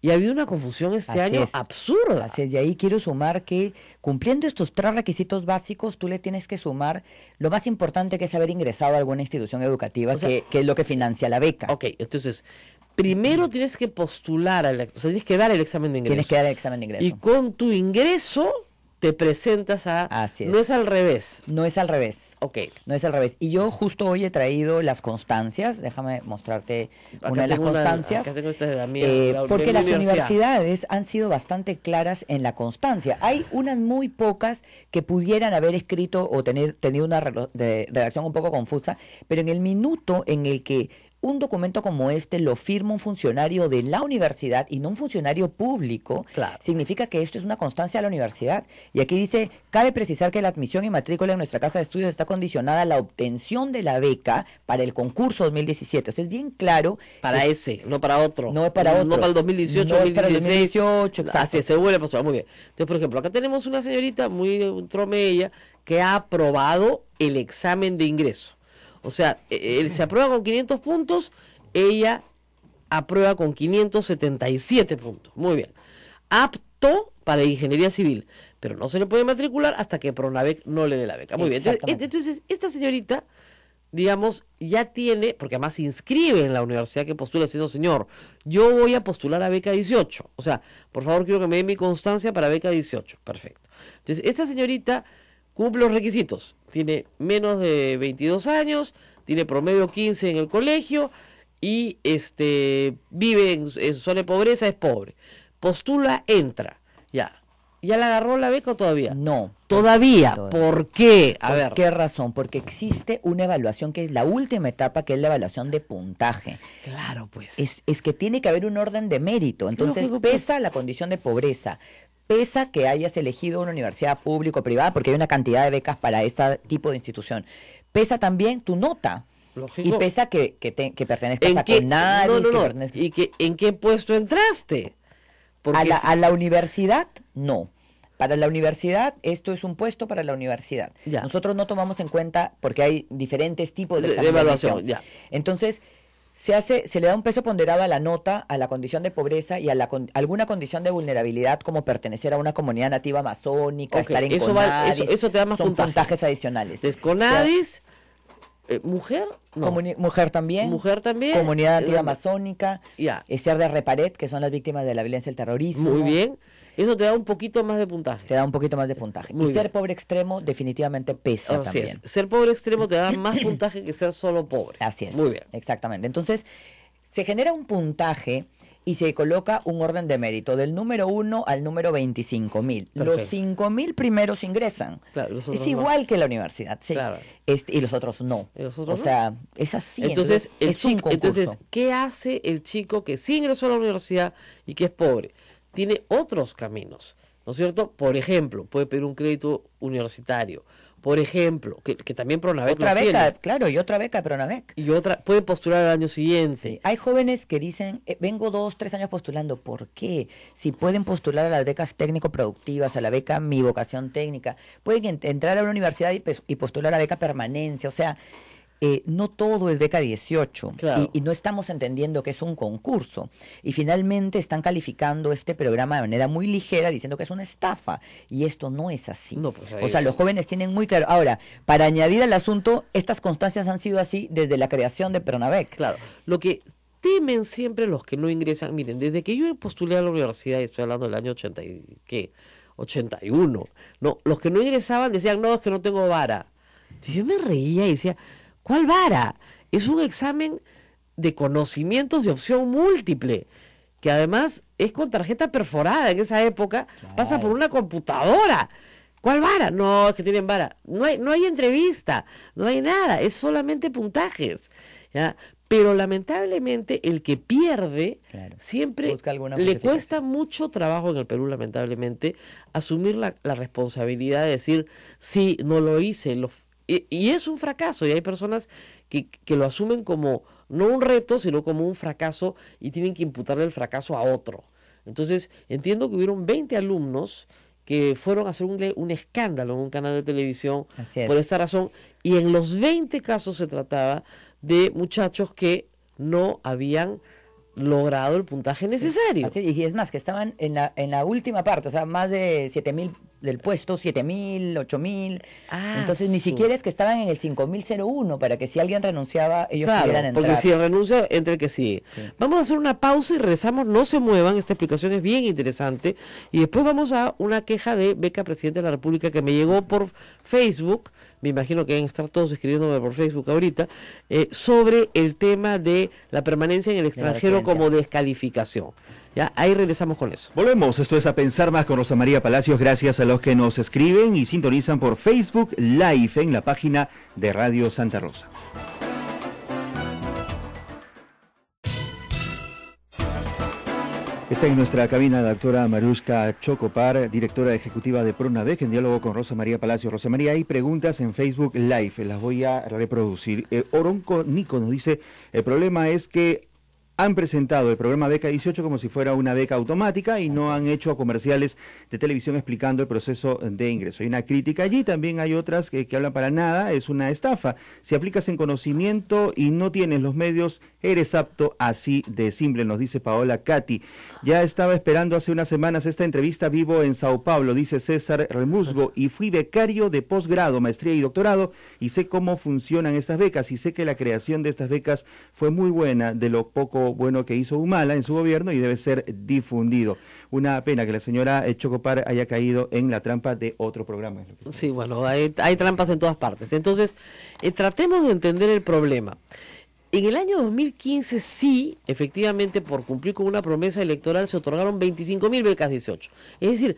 Y ha habido una confusión este año absurda. Así ahí quiero sumar que cumpliendo estos tres requisitos básicos, tú le tienes que sumar lo más importante que es haber ingresado a alguna institución educativa, que, es lo que financia la beca. Ok, entonces, primero tienes que postular, o sea, tienes que dar el examen de ingreso. Tienes que dar el examen de ingreso. Y con tu ingreso te presentas a... Así es. No es al revés. No es al revés. Ok. No es al revés. Y yo justo hoy he traído las constancias, déjame mostrarte una de las constancias. tengo eh, porque las universidades han sido bastante claras en la constancia. Hay unas muy pocas que pudieran haber escrito o tener tenido una redacción un poco confusa, pero en el minuto en el que un documento como este lo firma un funcionario de la universidad y no un funcionario público, significa que esto es una constancia de la universidad. Y aquí dice, cabe precisar que la admisión y matrícula en nuestra casa de estudios está condicionada a la obtención de la beca para el concurso 2017. O es bien claro. Para ese, no para otro. No es para otro. No para el 2018, no Para 2018, Así se vuelve a muy bien. Entonces, por ejemplo, acá tenemos una señorita muy eh, tromella que ha aprobado el examen de ingreso o sea, e, e, él se aprueba con 500 puntos, ella aprueba con 577 puntos. Muy bien. Apto para ingeniería civil, pero no se le puede matricular hasta que Pronavec no le dé la beca. Muy bien. Entonces, esta señorita, digamos, ya tiene, porque además se inscribe en la universidad que postula, diciendo, señor, yo voy a postular a beca 18. O sea, por favor, quiero que me dé mi constancia para beca 18. Perfecto. Entonces, esta señorita cumple los requisitos. Tiene menos de 22 años, tiene promedio 15 en el colegio y este, vive en, en zona de pobreza, es pobre. Postula, entra. Ya. ¿Ya la agarró la beca o todavía? No. Todavía. ¿Por qué? A ver. qué razón? Porque existe una evaluación que es la última etapa, que es la evaluación de puntaje. Claro, pues. Es, que tiene que haber un orden de mérito. Entonces, pues. pesa la condición de pobreza, Pesa que hayas elegido una universidad pública o privada, porque hay una cantidad de becas para este tipo de institución, pesa también tu nota. Y pesa que, que, pertenezcas a qué, ¿Y que, en qué puesto entraste? a, la, universidad, no. Para la universidad, esto es un puesto para la universidad. Nosotros no tomamos en cuenta, porque hay diferentes tipos de, evaluación. Entonces, se, hace, se le da un peso ponderado a la nota, a la condición de pobreza y a alguna condición de vulnerabilidad como pertenecer a una comunidad nativa amazónica, estar en eso, eso, te da más adicionales. Eh, mujer, mujer también. Mujer también. Comunidad eh, nativa Amazónica. Ya. Ser de Reparet, que son las víctimas de la violencia del terrorismo. Muy bien. Eso te da un poquito más de puntaje. Te da un poquito más de puntaje. y ser pobre extremo definitivamente pesa también. Ser pobre extremo te da más puntaje que ser solo pobre. Así es. Muy bien. Exactamente. Entonces, se genera un puntaje y se coloca un orden de mérito del número 1 al número 25 mil. Los cinco mil primeros ingresan. es igual que la universidad, sí. Este, y los otros no. o sea, es así. Entonces, entonces, ¿qué hace el chico que sí ingresó a la universidad y que es pobre? Tiene otros caminos, ¿no es cierto? Por ejemplo, puede pedir un crédito universitario por ejemplo, que, también Pronavec. Otra beca, claro, y otra beca de Pronavec. Y otra, pueden postular al año siguiente. Hay jóvenes que dicen, eh, vengo dos, tres años postulando, ¿por qué? Si pueden postular a las becas técnico-productivas, a la beca Mi Vocación Técnica, pueden entrar a una universidad y, pues, y postular a la beca Permanencia, o sea, eh, no todo es beca 18 y, no estamos entendiendo que es un concurso. Y finalmente están calificando este programa de manera muy ligera diciendo que es una estafa y esto no es así. Pues, o sea, los jóvenes tienen muy claro. Ahora, para añadir al asunto, estas constancias han sido así desde la creación de Pernavec. Claro, lo que temen siempre los que no ingresan. Miren, desde que yo postulé a la universidad, y estoy hablando del año 80 y, ¿qué? 81, no, los que no ingresaban decían, no, es que no tengo vara. yo me reía y decía, ¿Cuál vara? Es un examen de conocimientos de opción múltiple, que además es con tarjeta perforada en esa época, pasa por una computadora. ¿Cuál vara? No, es que tienen vara. No hay, no hay entrevista, no hay nada, es solamente puntajes. ¿ya? Pero lamentablemente el que pierde siempre le cuesta mucho trabajo en el Perú, lamentablemente, asumir la, la responsabilidad de decir, sí, no lo hice, lo, y, es un fracaso, y hay personas que, lo asumen como no un reto, sino como un fracaso y tienen que imputarle el fracaso a otro. Entonces, entiendo que hubieron 20 alumnos que fueron a hacer un, escándalo en un canal de televisión por esta razón, y en los 20 casos se trataba de muchachos que no habían logrado el puntaje necesario. y es más, que estaban en la, en la última parte, o sea, más de 7 mil del puesto 7000, 8000. Ah, Entonces ni siquiera es que estaban en el 5001 para que si alguien renunciaba ellos pudieran entrar. Porque si renuncia, entre el que sigue. Vamos a hacer una pausa y rezamos, no se muevan, esta explicación es bien interesante. Y después vamos a una queja de Beca Presidente de la República que me llegó por Facebook, me imagino que deben estar todos escribiéndome por Facebook ahorita, eh, sobre el tema de la permanencia en el extranjero como descalificación. Ya, ahí regresamos con eso. Volvemos, esto es A Pensar Más con Rosa María Palacios, gracias a los que nos escriben y sintonizan por Facebook Live en la página de Radio Santa Rosa. Está en nuestra cabina la doctora Maruska Chocopar, directora ejecutiva de Pronavec, en diálogo con Rosa María Palacio. Rosa María, hay preguntas en Facebook Live, las voy a reproducir. Eh, Oronco Nico nos dice, el problema es que han presentado el programa Beca 18 como si fuera una beca automática y no han hecho comerciales de televisión explicando el proceso de ingreso. Hay una crítica allí, también hay otras que, hablan para nada, es una estafa. Si aplicas en conocimiento y no tienes los medios, eres apto así de simple, nos dice Paola Cati. Ya estaba esperando hace unas semanas esta entrevista vivo en Sao Paulo, dice César Remusgo, y fui becario de posgrado, maestría y doctorado y sé cómo funcionan estas becas y sé que la creación de estas becas fue muy buena de lo poco bueno que hizo Humala en su gobierno y debe ser difundido. Una pena que la señora eh, Chocopar haya caído en la trampa de otro programa. sí, bueno, hay, trampas en todas partes. Entonces, eh, tratemos de entender el problema. En el año 2015 sí, efectivamente, por cumplir con una promesa electoral se otorgaron 25 mil becas 18. Es decir,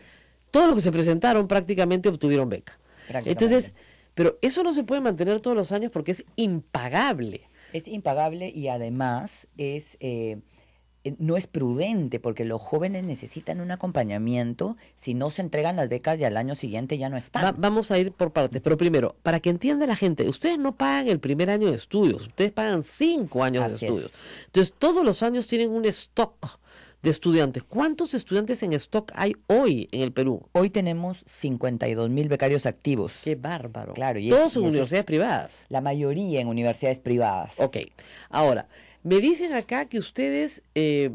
todos los que se presentaron prácticamente obtuvieron beca. Entonces, pero eso no se puede mantener todos los años porque es impagable. Es impagable y además es... Eh, eh, no es prudente porque los jóvenes necesitan un acompañamiento. Si no se entregan las becas y al año siguiente ya no están. vamos a ir por partes, pero primero, para que entienda la gente, ustedes no pagan el primer año de estudios, ustedes pagan cinco años de estudios. Entonces, todos los años tienen un stock de estudiantes. ¿Cuántos estudiantes en stock hay hoy en el Perú? Hoy tenemos 52 mil becarios activos. ¡Qué bárbaro! Claro, y Todos en universidades privadas. La mayoría en universidades privadas. Ok. Ahora, me dicen acá que ustedes eh,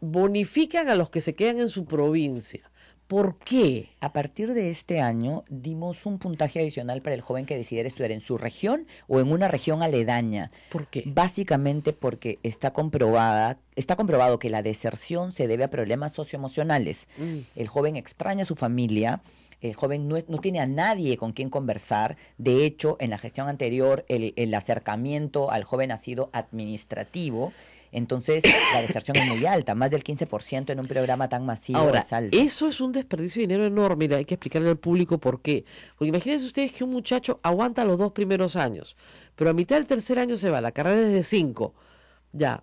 bonifican a los que se quedan en su provincia. ¿Por qué a partir de este año dimos un puntaje adicional para el joven que decidiera estudiar en su región o en una región aledaña? ¿Por qué? Básicamente porque está está comprobado que la deserción se debe a problemas socioemocionales. Mm. El joven extraña a su familia, el joven no, tiene a nadie con quien conversar. De hecho, en la gestión anterior el, acercamiento al joven ha sido administrativo. Entonces, la deserción es muy alta, más del 15% en un programa tan masivo. Ahora, eso es un desperdicio de dinero enorme hay que explicarle al público por qué. Porque imagínense ustedes que un muchacho aguanta los dos primeros años, pero a mitad del tercer año se va, la carrera es de cinco. Ya,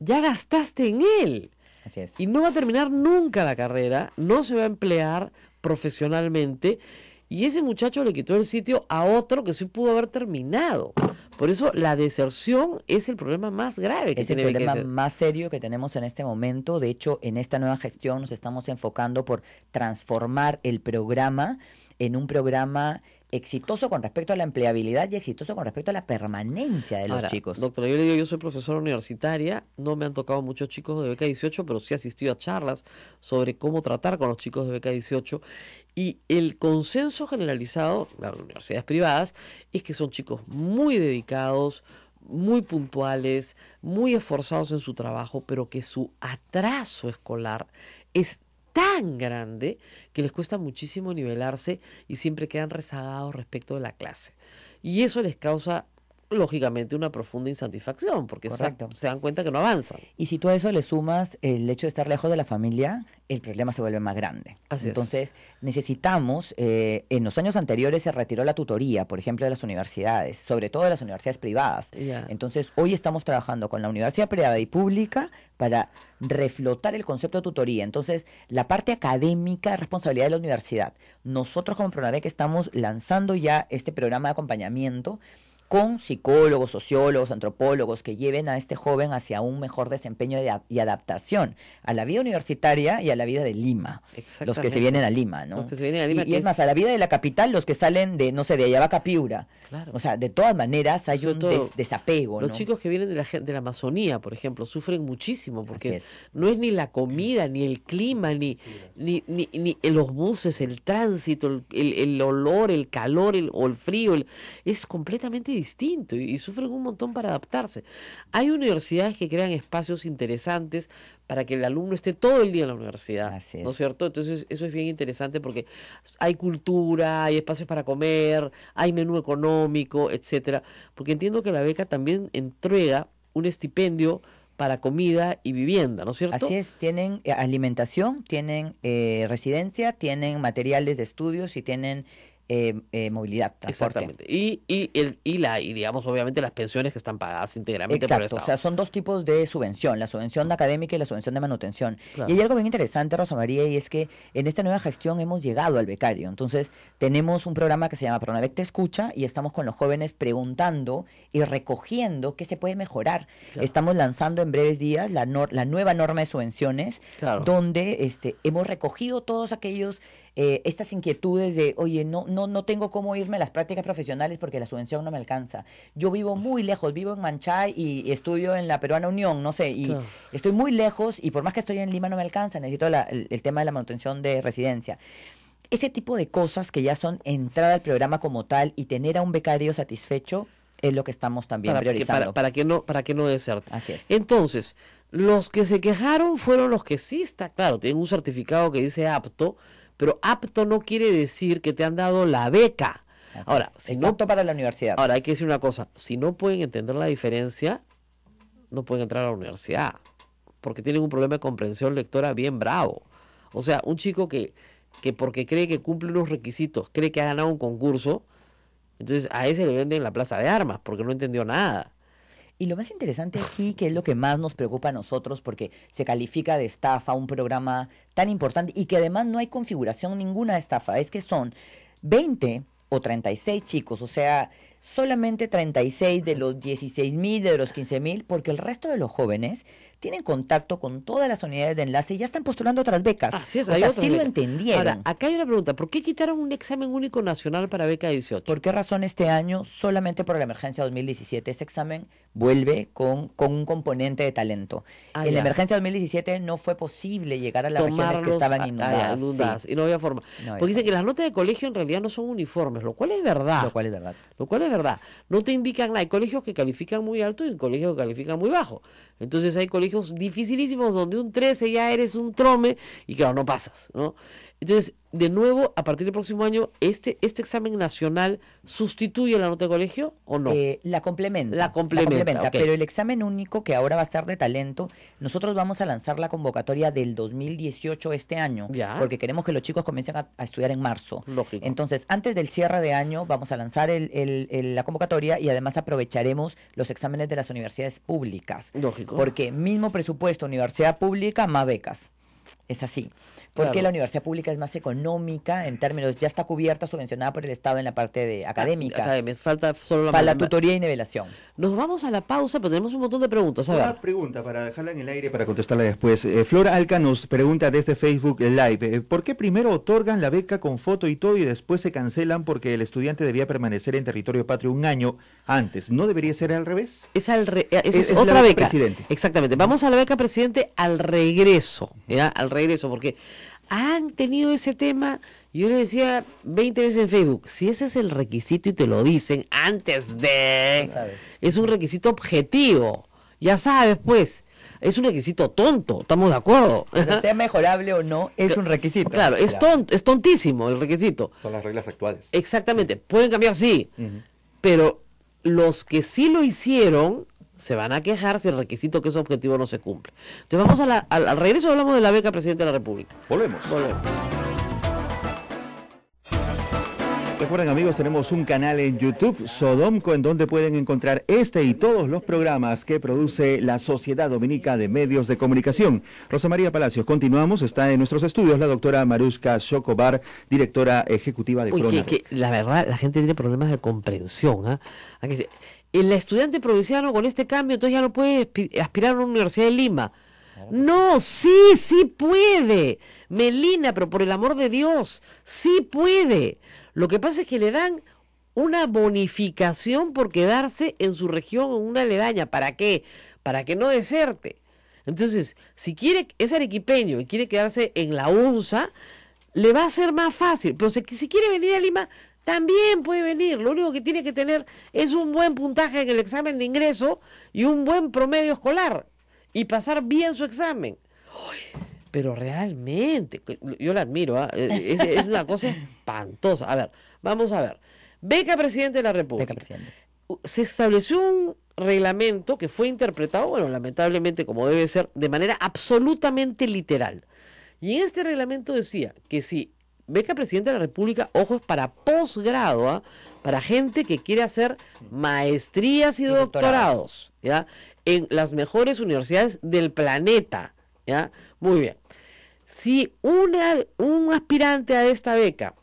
ya gastaste en él. Así es. Y no va a terminar nunca la carrera, no se va a emplear, profesionalmente. Y ese muchacho le quitó el sitio a otro que sí pudo haber terminado. Por eso la deserción es el problema más grave que es el problema más serio que tenemos en este momento. De hecho, en esta nueva gestión nos estamos enfocando por transformar el programa en un programa exitoso con respecto a la empleabilidad y exitoso con respecto a la permanencia de los chicos. Doctora, yo le digo, yo soy profesora universitaria, no me han tocado muchos chicos de beca 18, pero sí he asistido a charlas sobre cómo tratar con los chicos de beca 18 y el consenso generalizado, las universidades privadas, es que son chicos muy dedicados, muy puntuales, muy esforzados en su trabajo, pero que su atraso escolar es tan grande que les cuesta muchísimo nivelarse y siempre quedan rezagados respecto de la clase. Y eso les causa lógicamente una profunda insatisfacción, porque se, dan cuenta que no avanzan. Y si tú a eso le sumas el hecho de estar lejos de la familia, el problema se vuelve más grande. Entonces, necesitamos, eh, en los años anteriores se retiró la tutoría, por ejemplo, de las universidades, sobre todo de las universidades privadas. Entonces, hoy estamos trabajando con la universidad privada y pública para reflotar el concepto de tutoría. Entonces, la parte académica es responsabilidad de la universidad. Nosotros como que estamos lanzando ya este programa de acompañamiento con psicólogos, sociólogos, antropólogos que lleven a este joven hacia un mejor desempeño y adaptación a la vida universitaria y a la vida de Lima. Los que se vienen a Lima, ¿no? Los que se vienen a Lima. Y, es, más, a la vida de la capital, los que salen de, no sé, de Ayabaca Piura. Claro. O sea, de todas maneras hay un desapego. Los chicos que vienen de la, de la Amazonía, por ejemplo, sufren muchísimo porque no es ni la comida, ni el clima, ni, ni, ni, los buses, el tránsito, el, el, olor, el calor el, o el frío. es completamente distinto y, sufren un montón para adaptarse. Hay universidades que crean espacios interesantes para que el alumno esté todo el día en la universidad, ¿no es cierto? Entonces eso es bien interesante porque hay cultura, hay espacios para comer, hay menú económico, etcétera, porque entiendo que la beca también entrega un estipendio para comida y vivienda, ¿no es cierto? Así es, tienen eh, alimentación, tienen eh, residencia, tienen materiales de estudios y tienen eh, eh, movilidad, transporte. Exactamente. Y, y, el, y, la, y digamos, obviamente, las pensiones que están pagadas íntegramente por el O sea, son dos tipos de subvención: la subvención académica y la subvención de manutención. Y hay algo bien interesante, Rosa María, y es que en esta nueva gestión hemos llegado al becario. Entonces, tenemos un programa que se llama Pronabec Te Escucha y estamos con los jóvenes preguntando y recogiendo qué se puede mejorar. Estamos lanzando en breves días la, la nueva norma de subvenciones, donde este, hemos recogido todos aquellos eh, estas inquietudes de, oye, no, no, no tengo cómo irme a las prácticas profesionales porque la subvención no me alcanza. Yo vivo muy lejos, vivo en Manchay y estudio en la Peruana Unión, no sé, y estoy muy lejos y por más que estoy en Lima no me alcanza, necesito el, tema de la manutención de residencia ese tipo de cosas que ya son entrada al programa como tal y tener a un becario satisfecho es lo que estamos también priorizando. para, que no, para que no deserte. Así es. Entonces, los que se quejaron fueron los que sí está, claro, tienen un certificado que dice apto, pero apto no quiere decir que te han dado la beca. ahora, es. para la universidad. Ahora, hay que decir una cosa, si no pueden entender la diferencia, no pueden entrar a la universidad, porque tienen un problema de comprensión lectora bien bravo. O sea, un chico que, que porque cree que cumple unos requisitos, cree que ha ganado un concurso, entonces a ese le venden la plaza de armas, porque no entendió nada. Y lo más interesante aquí, que es lo que más nos preocupa a nosotros, porque se califica de estafa un programa tan importante y que además no hay configuración ninguna de estafa, es que son 20 o 36 chicos, o sea, solamente 36 de los 16 mil, de los 15 mil, porque el resto de los jóvenes tienen contacto con todas las unidades de enlace y ya están postulando otras becas. Así es, sí lo entendieron. acá hay una pregunta, ¿por qué quitaron un examen único nacional para beca 18? ¿Por qué razón este año, solamente por la emergencia 2017, ese examen vuelve con, con un componente de talento? en la emergencia 2017 no fue posible llegar a las regiones que estaban inundadas. Y no había forma. Porque dicen que las notas de colegio en realidad no son uniformes, lo cual es verdad. Lo cual es verdad. Lo cual es verdad. No te indican Hay colegios que califican muy alto y colegios que califican muy bajo. Entonces hay colegios dificilísimos donde un 13 ya eres un trome y claro, no pasas, ¿no? Entonces, de nuevo, a partir del próximo año, ¿este, este examen nacional sustituye la nota de colegio o no? Eh, la complementa. La complementa. Pero el examen único, que ahora va a ser de talento, nosotros vamos a lanzar la convocatoria del 2018 este año. ¿Ya? Porque queremos que los chicos comiencen a, estudiar en marzo. Lógico. Entonces, antes del cierre de año, vamos a lanzar la convocatoria y además aprovecharemos los exámenes de las universidades públicas. Lógico. Porque mismo presupuesto, universidad pública, más becas. Es así. Porque qué la universidad pública es más económica en términos, ya está cubierta, subvencionada por el Estado en la parte de ah, académica. Falta solo Para la tutoría y nivelación. Nos vamos a la pausa, pero tenemos un montón de preguntas. Una pregunta para dejarla en el aire para contestarla después. Eh, Flora Alca nos pregunta desde Facebook Live: eh, ¿por qué primero otorgan la beca con foto y todo y después se cancelan porque el estudiante debía permanecer en territorio patrio un año antes? ¿No debería ser al revés? Es, al eh, otra beca, Exactamente. Vamos a la beca presidente al regreso. ¿ya? regreso, porque han tenido ese tema, yo le decía 20 veces en Facebook, si ese es el requisito y te lo dicen antes de... Es un requisito objetivo, ya sabes pues es un requisito tonto, estamos de acuerdo. sea, mejorable o no, es un requisito. Claro, es, tonto, es tontísimo el requisito. Son las reglas actuales. Exactamente, pueden cambiar, sí, pero los que sí lo hicieron se van a quejar si el requisito que es objetivo no se cumple. Entonces vamos al, regreso hablamos de la beca presidente de la República. Volvemos. Volvemos. Recuerden amigos, tenemos un canal en YouTube, Sodomco, en donde pueden encontrar este y todos los programas que produce la Sociedad Dominica de Medios de Comunicación. Rosa María Palacios, continuamos, está en nuestros estudios la doctora Maruska Chocobar, directora ejecutiva de Uy, que, La verdad, la gente tiene problemas de comprensión. ¿ah? el estudiante provinciano con este cambio entonces ya no puede aspirar a una universidad de Lima. No, sí, sí puede. Melina, pero por el amor de Dios, sí puede. Lo que pasa es que le dan una bonificación por quedarse en su región en una aledaña. ¿Para qué? Para que no deserte. Entonces, si quiere, es arequipeño y quiere quedarse en la UNSA, le va a ser más fácil. Pero si quiere venir a Lima, también puede venir. Lo único que tiene que tener es un buen puntaje en el examen de ingreso y un buen promedio escolar y pasar bien su examen. pero realmente, yo la admiro, ¿ah? eh, eh, es, es, una cosa espantosa. A ver, vamos a ver. Beca Presidente de la República. Se estableció un reglamento que fue interpretado, bueno, lamentablemente como debe ser, de manera absolutamente literal. Y en este reglamento decía que si beca presidente de la República, ojo, es para posgrado, ¿ah? para gente que quiere hacer maestrías y, doctorados, ¿ya? En las mejores universidades del planeta, ¿ya? Muy bien. Si un aspirante a esta beca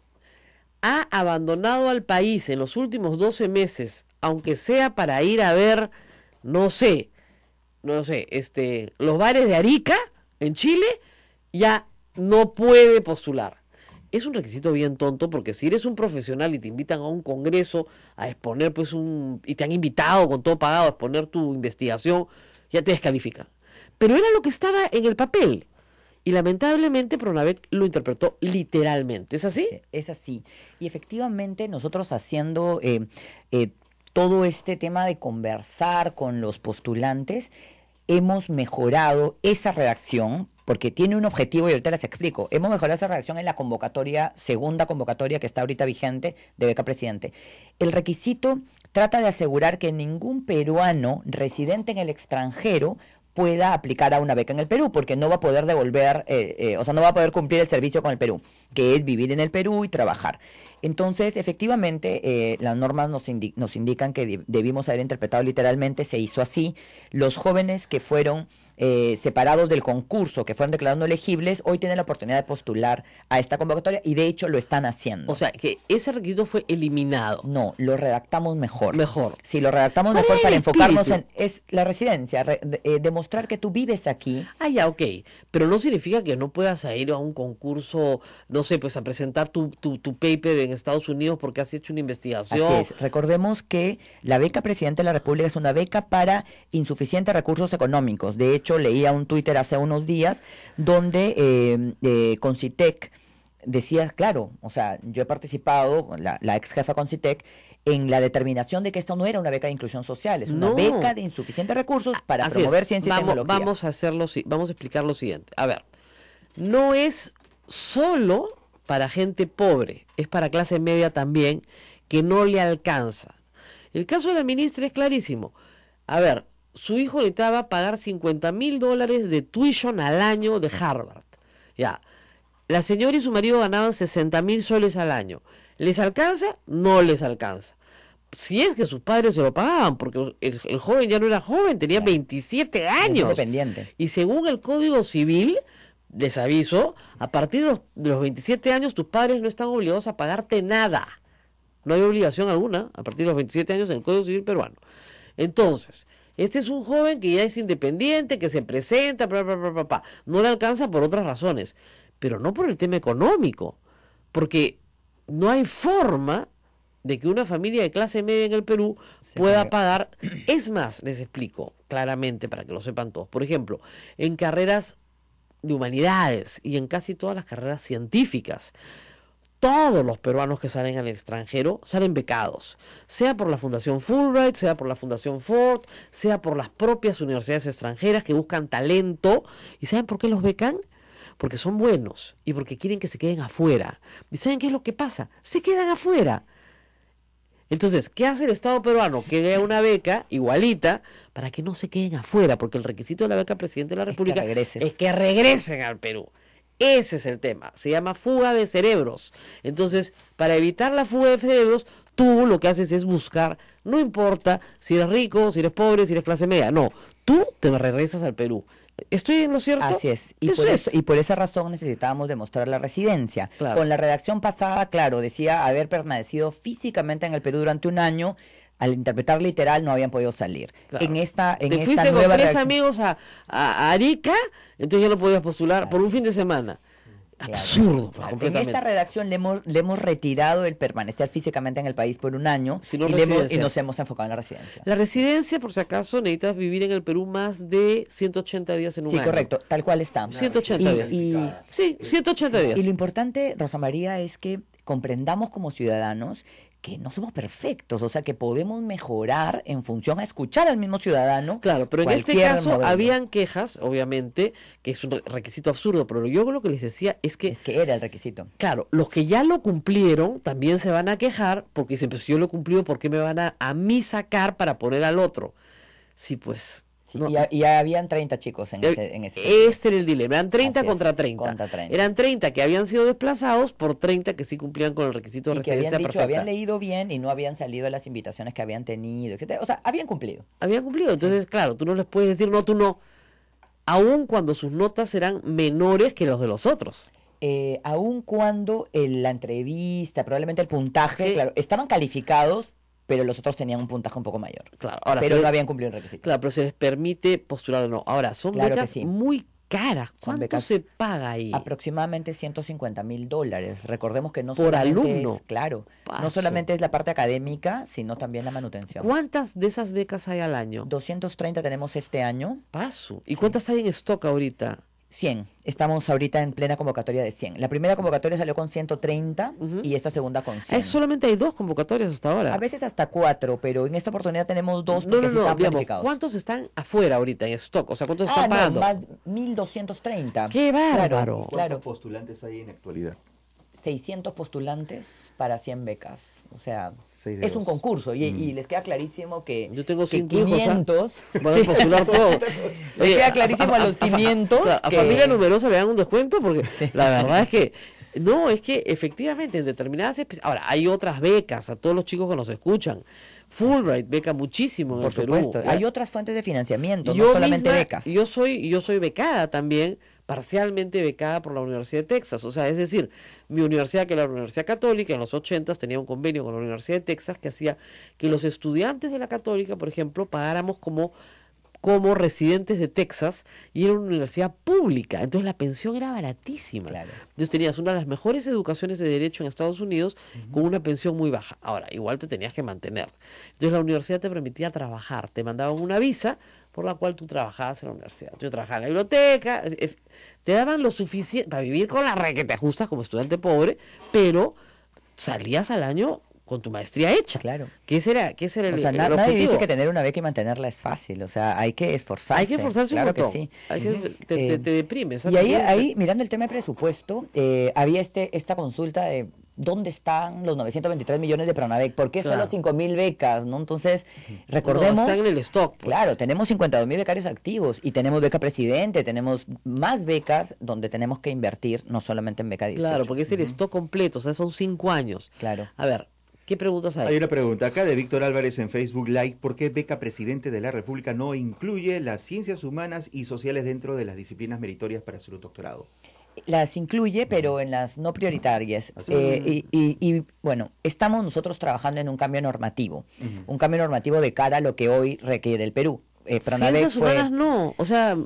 ha abandonado al país en los últimos 12 meses, aunque sea para ir a ver, no sé, no sé, este, los bares de Arica, en Chile, ya no puede postular es un requisito bien tonto porque si eres un profesional y te invitan a un congreso a exponer, pues un. y te han invitado con todo pagado a exponer tu investigación, ya te descalifican. Pero era lo que estaba en el papel. Y lamentablemente vez lo interpretó literalmente. ¿Es así? Es así. Y efectivamente nosotros haciendo eh, eh, todo este tema de conversar con los postulantes, hemos mejorado esa redacción porque tiene un objetivo y ahorita las explico. Hemos mejorado esa reacción en la convocatoria, segunda convocatoria que está ahorita vigente de beca presidente. El requisito trata de asegurar que ningún peruano residente en el extranjero pueda aplicar a una beca en el Perú, porque no va a poder devolver, eh, eh, o sea, no va a poder cumplir el servicio con el Perú, que es vivir en el Perú y trabajar. Entonces, efectivamente, eh, las normas nos, nos indican que debimos haber interpretado literalmente, se hizo así. Los jóvenes que fueron eh, separados del concurso que fueron declarando elegibles, hoy tienen la oportunidad de postular a esta convocatoria y de hecho lo están haciendo. O sea, que ese requisito fue eliminado. No, lo redactamos mejor. Mejor. Si lo redactamos mejor para enfocarnos en es la residencia, eh, demostrar que tú vives aquí. Ah, ya, ok. Pero no significa que no puedas ir a un concurso, no sé, pues a presentar tu, tu, tu paper en Estados Unidos porque has hecho una investigación. Así es. Recordemos que la beca Presidente de la República es una beca para insuficientes recursos económicos. De hecho, leía un Twitter hace unos días donde em, eh, Concitec decía, claro, o sea, yo he participado, la, la ex jefa Concitec, en la determinación de que esto no era una beca de inclusión social, es una beca de insuficientes recursos para promover ciencia y tecnología. Vamos a, hacerlo, vamos a explicar lo siguiente. A ver, no es solo para gente pobre, es para clase media también, que no le alcanza. El caso de la ministra es clarísimo. A ver, su hijo necesitaba pagar 50 mil dólares de tuition al año de Harvard. Ya. La señora y su marido ganaban 60 mil soles al año. ¿Les alcanza? No les alcanza. Si es que sus padres se lo pagaban, porque el, joven ya no era joven, tenía 27 años. Independiente. Y según el Código Civil, desaviso, aviso, a partir de los, de los 27 años tus padres no están obligados a pagarte nada. No hay obligación alguna a partir de los 27 años en el Código Civil peruano. Entonces, este es un joven que ya es independiente, que se presenta, bla, bla, bla, No le alcanza por otras razones, pero no por el tema económico, porque no hay forma de que una familia de clase media en el Perú pueda pagar. Es más, les explico claramente para que lo sepan todos. Por ejemplo, en carreras de humanidades y en casi todas las carreras científicas todos los peruanos que salen al extranjero salen becados, sea por la Fundación Fulbright, sea por la Fundación Ford, sea por las propias universidades extranjeras que buscan talento. ¿Y saben por qué los becan? Porque son buenos y porque quieren que se queden afuera. ¿Y saben qué es lo que pasa? Se quedan afuera. Entonces, ¿qué hace el Estado peruano? Que dé una beca igualita para que no se queden afuera, porque el requisito de la beca presidente de la República es que regresen al Perú. Ese es el tema. Se llama fuga de cerebros. Entonces, para evitar la fuga de cerebros, tú lo que haces es buscar, no importa si eres rico, si eres pobre, si eres clase media, no, tú te regresas al Perú. ¿Estoy en lo cierto? Así es. Y, por, esa razón necesitábamos demostrar la residencia. Con la redacción pasada, claro, decía haber permanecido físicamente en el Perú durante un año al interpretar literal no habían podido salir. En esta, en con tres amigos a, Arica, entonces ya no podías postular por un fin de semana. Absurdo, En esta redacción le hemos, le hemos retirado el permanecer físicamente en el país por un año y, nos hemos enfocado en la residencia. La residencia, por si acaso, necesitas vivir en el Perú más de 180 días en un año. Sí, correcto, tal cual estamos. 180 y, días. sí, 180 días. Y lo importante, Rosa María, es que comprendamos como ciudadanos que no somos perfectos, o sea, que podemos mejorar en función a escuchar al mismo ciudadano. Claro, pero en este caso habían quejas, obviamente, que es un requisito absurdo, pero yo lo que les decía es que... Es que era el requisito. Claro, los que ya lo cumplieron también se van a quejar porque dicen, pues si yo lo cumplido, ¿por qué me van a, a mí sacar para poner al otro? Sí, pues y, habían 30 chicos en, eh, ese, Este era el dilema, eran 30 contra 30. Eran 30 que habían sido desplazados por 30 que sí cumplían con el requisito de y residencia que habían dicho, habían leído bien y no habían salido de las invitaciones que habían tenido, etc. O sea, habían cumplido. Habían cumplido, entonces claro, tú no les puedes decir no, tú no, aun cuando sus notas eran menores que los de los otros. Eh, aun cuando en la entrevista, probablemente el puntaje, claro, estaban calificados pero los otros tenían un puntaje un poco mayor. Claro, ahora pero no habían cumplido el requisito. Claro, pero se les permite postular o no. Ahora, son becas muy caras. ¿Cuánto se paga ahí? Aproximadamente 150 mil dólares. Recordemos que no Por alumno. claro, no solamente es la parte académica, sino también la manutención. ¿Cuántas de esas becas hay al año? 230 tenemos este año. Paso. ¿Y cuántas hay en stock ahorita? 100. Estamos ahorita en plena convocatoria de 100. La primera convocatoria salió con 130 y esta segunda con 100. solamente hay dos convocatorias hasta ahora. A veces hasta cuatro, pero en esta oportunidad tenemos dos porque no, no, no, ¿Cuántos están afuera ahorita en stock? O sea, ¿cuántos ah, están pagando? Más 1.230. ¡Qué bárbaro! Claro, ¿Cuántos postulantes hay en actualidad? 600 postulantes para 100 becas. O sea, es un concurso y, mm. les queda clarísimo que yo tengo 500 ¿ah? van a <laughs> postular todo. les queda clarísimo a, los 500 a, familia numerosa le dan un descuento porque la verdad es que no, es que efectivamente en determinadas ahora hay otras becas a todos los chicos que nos escuchan. Fulbright beca muchísimo en Por el supuesto, hay ah. otras fuentes de financiamiento, no solamente becas. Yo soy yo soy becada también parcialmente becada por la Universidad de Texas. O sea, es decir, mi universidad, que era la Universidad Católica, en los 80 tenía un convenio con la Universidad de Texas que hacía que los estudiantes de la Católica, por ejemplo, pagáramos como como residentes de Texas y era una universidad pública. Entonces la pensión era baratísima. Entonces tenías una de las mejores educaciones de derecho en Estados Unidos con una pensión muy baja. Ahora, igual te tenías que mantener. Entonces la universidad te permitía trabajar, te mandaban una visa por la cual tú trabajabas en la universidad. Yo trabajaba en la biblioteca, te daban lo suficiente para vivir con la red que te ajustas como estudiante pobre, pero salías al año con tu maestría hecha. Claro. ¿Qué será qué será o sea, nadie dice que tener una beca y mantenerla es fácil, o sea, hay que esforzarse. Hay que esforzarse claro un Que sí. te, te, eh, deprimes. Y ahí, mirando el tema de presupuesto, eh, había este, esta consulta de ¿dónde están los 923 millones de Pranavec. ¿Por qué los solo mil becas? ¿no? Entonces, recordemos... No, están en el stock. Pues. Claro, tenemos 52 mil becarios activos y tenemos beca presidente, tenemos más becas donde tenemos que invertir, no solamente en beca 18. Claro, porque es el stock completo, o sea, son cinco años. Claro. A ver, ¿Qué preguntas hay? Hay una pregunta acá de Víctor Álvarez en Facebook Like, ¿Por qué beca presidente de la República no incluye las ciencias humanas y sociales dentro de las disciplinas meritorias para hacer un doctorado? Las incluye, pero en las no prioritarias. Ah, eh, y, bueno, estamos nosotros trabajando en un cambio normativo, un cambio normativo de cara a lo que hoy requiere el Perú. Las eh, Ciencias humanas no, o sea,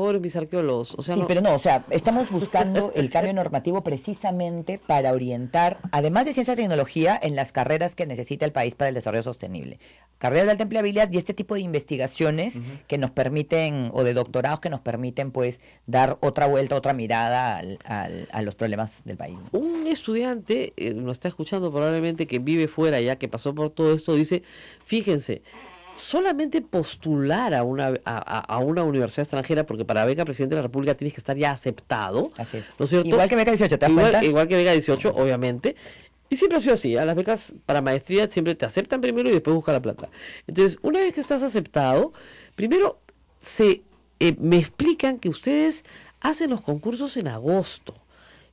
pobres mis arqueólogos. O sí, pero no, o sea, estamos buscando el cambio normativo precisamente para orientar, además de ciencia y tecnología, en las carreras que necesita el país para el desarrollo sostenible. Carreras de alta empleabilidad y este tipo de investigaciones que nos permiten, o de doctorados que nos permiten, pues, dar otra vuelta, otra mirada al, a los problemas del país. Un estudiante, eh, lo está escuchando probablemente, que vive fuera ya, que pasó por todo esto, dice, fíjense, solamente postular a una, a, una universidad extranjera, porque para beca presidente de la República tienes que estar ya aceptado. Igual que beca 18, igual, que beca 18, obviamente. Y siempre ha sido así, a ¿eh? las becas para maestría siempre te aceptan primero y después busca la plata. Entonces, una vez que estás aceptado, primero se eh, me explican que ustedes hacen los concursos en agosto.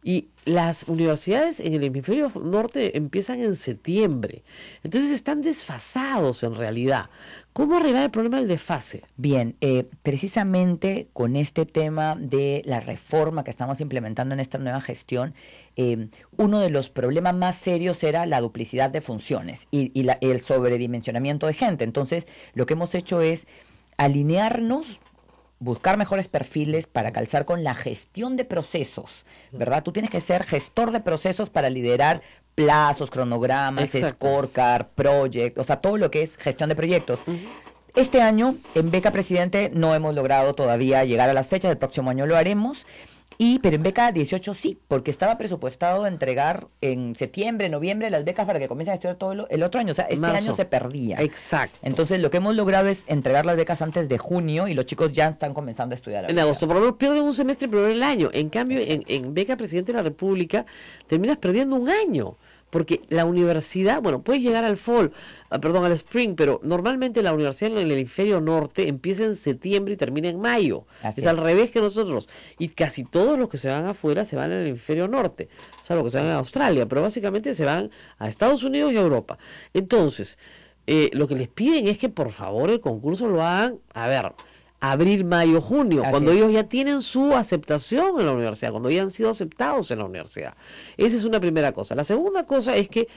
Y las universidades en el hemisferio norte empiezan en septiembre. Entonces están desfasados en realidad. ¿Cómo arreglar el problema del desfase? Bien, eh, precisamente con este tema de la reforma que estamos implementando en esta nueva gestión, eh, uno de los problemas más serios era la duplicidad de funciones y, el sobredimensionamiento de gente. Entonces, lo que hemos hecho es alinearnos buscar mejores perfiles para calzar con la gestión de procesos, ¿verdad? Tú tienes que ser gestor de procesos para liderar plazos, cronogramas, scorecard, project, o sea, todo lo que es gestión de proyectos. Este año en Beca Presidente no hemos logrado todavía llegar a las fechas, el próximo año lo haremos. Y, pero en beca 18 sí, porque estaba presupuestado entregar en septiembre, noviembre las becas para que comiencen a estudiar todo el, otro año. O sea, este año se perdía. Exacto. Entonces, lo que hemos logrado es entregar las becas antes de junio y los chicos ya están comenzando a estudiar. En agosto, por lo menos pierden un semestre primero el año. En cambio, en, beca presidente de la República, terminas perdiendo un año porque la universidad, bueno, puedes llegar al fall, ah, perdón, al spring, pero normalmente la universidad en el hemisferio norte empieza en septiembre y termina en mayo. Es, al revés que nosotros. Y casi todos los que se van afuera se van al hemisferio norte, salvo que se van a Australia, pero básicamente se van a Estados Unidos y a Europa. Entonces, eh, lo que les piden es que por favor el concurso lo hagan, a ver, abril, mayo, junio, cuando ellos ya tienen su aceptación en la universidad, cuando ya han sido aceptados en la universidad. Esa es una primera cosa. La segunda cosa es que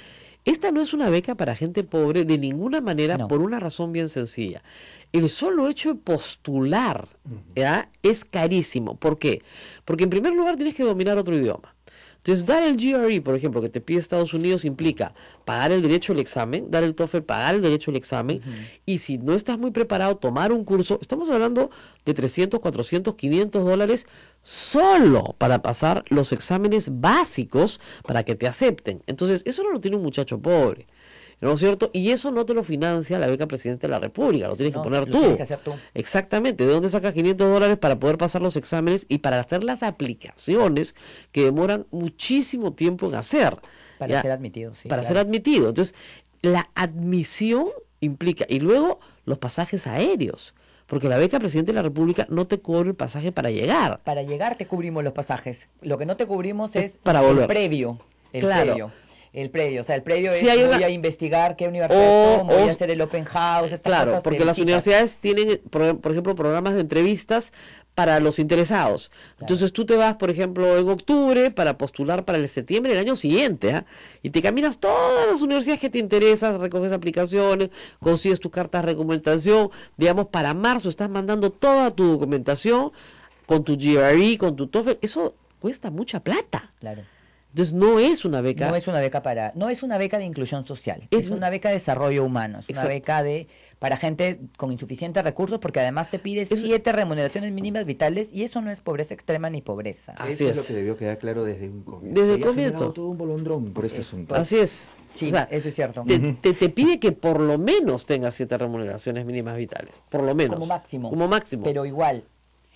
esta no es una beca para gente pobre de ninguna manera por una razón bien sencilla. El solo hecho de postular es carísimo. ¿Por qué? Porque en primer lugar tienes que dominar otro idioma. Entonces, dar el GRE, por ejemplo, que te pide Estados Unidos, implica pagar el derecho al examen, dar el TOEFL, pagar el derecho al examen, y si no estás muy preparado, tomar un curso, estamos hablando de 300, 400, 500 dólares solo para pasar los exámenes básicos para que te acepten. Entonces, eso no lo tiene un muchacho pobre. ¿no es cierto? Y eso no te lo financia la beca presidente de la República, lo tienes que poner tú. Exactamente, ¿de dónde sacas 500 dólares para poder pasar los exámenes y para hacer las aplicaciones que demoran muchísimo tiempo en hacer? Para ser admitido, sí. Para ser admitido. Entonces, la admisión implica, y luego los pasajes aéreos porque la beca presidente de la República no te cubre el pasaje para llegar. Para llegar te cubrimos los pasajes. Lo que no te cubrimos es, para volver. el previo. claro el previo. O sea, el previo es voy a investigar qué universidad o, oh, voy oh, a hacer el open house, estas Claro, porque las universidades tienen, por, ejemplo, programas de entrevistas para los interesados. Entonces tú te vas, por ejemplo, en octubre para postular para el septiembre del año siguiente ¿ah? y te caminas todas las universidades que te interesas, recoges aplicaciones, consigues tus cartas de recomendación. Digamos, para marzo estás mandando toda tu documentación con tu GRE, con tu TOEFL. Eso cuesta mucha plata. Claro. Entonces no es una beca. No es una beca para, no es una beca de inclusión social, es, una beca de desarrollo humano, es una beca de para gente con insuficientes recursos, porque además te pide siete remuneraciones mínimas vitales y eso no es pobreza extrema ni pobreza. Así eso es. lo que debió quedar claro desde un comienzo. Desde el comienzo. todo un bolondrón por este eh, pues, Así es. Sí, eso es cierto. Te, te, pide que por lo menos tengas siete remuneraciones mínimas vitales, por lo menos. Como máximo. Como máximo. Pero igual,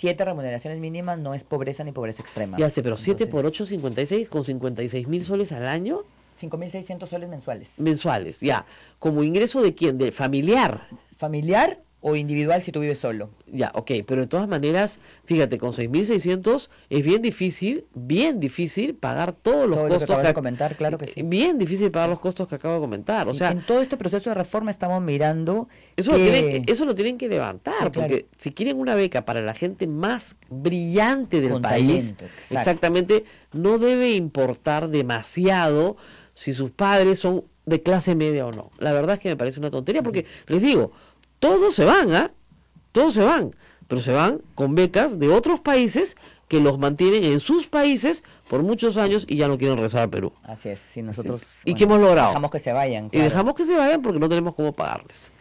siete remuneraciones mínimas no es pobreza ni pobreza extrema. Ya sé, pero 7 por 8, 56, con 56 mil soles al año. 5.600 soles mensuales. Mensuales, ya. ¿Como ingreso de quién? ¿De familiar? Familiar o individual si tú vives solo. Ya, ok, pero de todas maneras, fíjate, con 6.600 es bien difícil, bien difícil pagar todos los costos que, acabo de comentar, claro que eh, sí. Bien difícil pagar los costos que acabo de comentar, o sea, en todo este proceso de reforma estamos mirando eso lo tienen eso lo tienen que levantar, porque si quieren una beca para la gente más brillante del país, exactamente, no debe importar demasiado si sus padres son de clase media o no. La verdad es que me parece una tontería porque les digo, todos se van, ¿ah? Todos se van, pero se van con becas de otros países que los mantienen en sus países por muchos años y ya no quieren regresar a Perú. Así es, si nosotros... ¿Y qué hemos logrado? Dejamos que se vayan. Y dejamos que se vayan porque no tenemos cómo pagarles.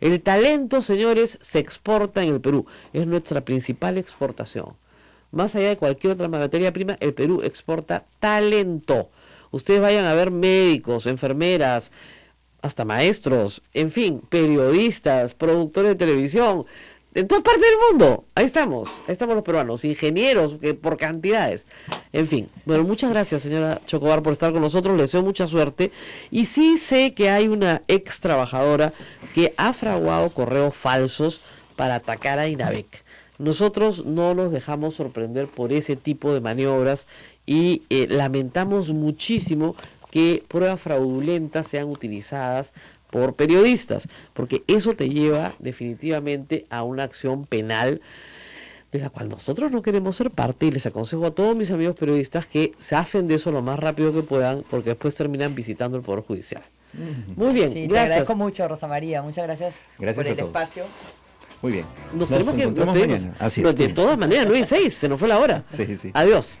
El talento, señores, se exporta en el Perú. Es nuestra principal exportación. Más allá de cualquier otra materia prima, el Perú exporta talento. Ustedes vayan a ver médicos, enfermeras, hasta maestros, en fin, periodistas, productores de televisión, en toda parte del mundo. Ahí estamos, ahí estamos los peruanos, ingenieros que por cantidades. En fin, bueno, muchas gracias señora Chocobar por estar con nosotros, le deseo mucha suerte. Y sí sé que hay una ex trabajadora que ha fraguado correos falsos para atacar a INAVEC. Nosotros no nos dejamos sorprender por ese tipo de maniobras y eh, lamentamos muchísimo que pruebas fraudulentas sean utilizadas por periodistas, porque eso te lleva definitivamente a una acción penal de la cual nosotros no queremos ser parte y les aconsejo a todos mis amigos periodistas que se hacen de eso lo más rápido que puedan porque después terminan visitando el Poder Judicial. Muy bien, sí, gracias. Te agradezco mucho, Rosa María. Muchas gracias, por el espacio. Muy bien. Nos, tenemos que. Nos de todas maneras, no hay seis, se nos fue la hora. Sí, sí. Adiós.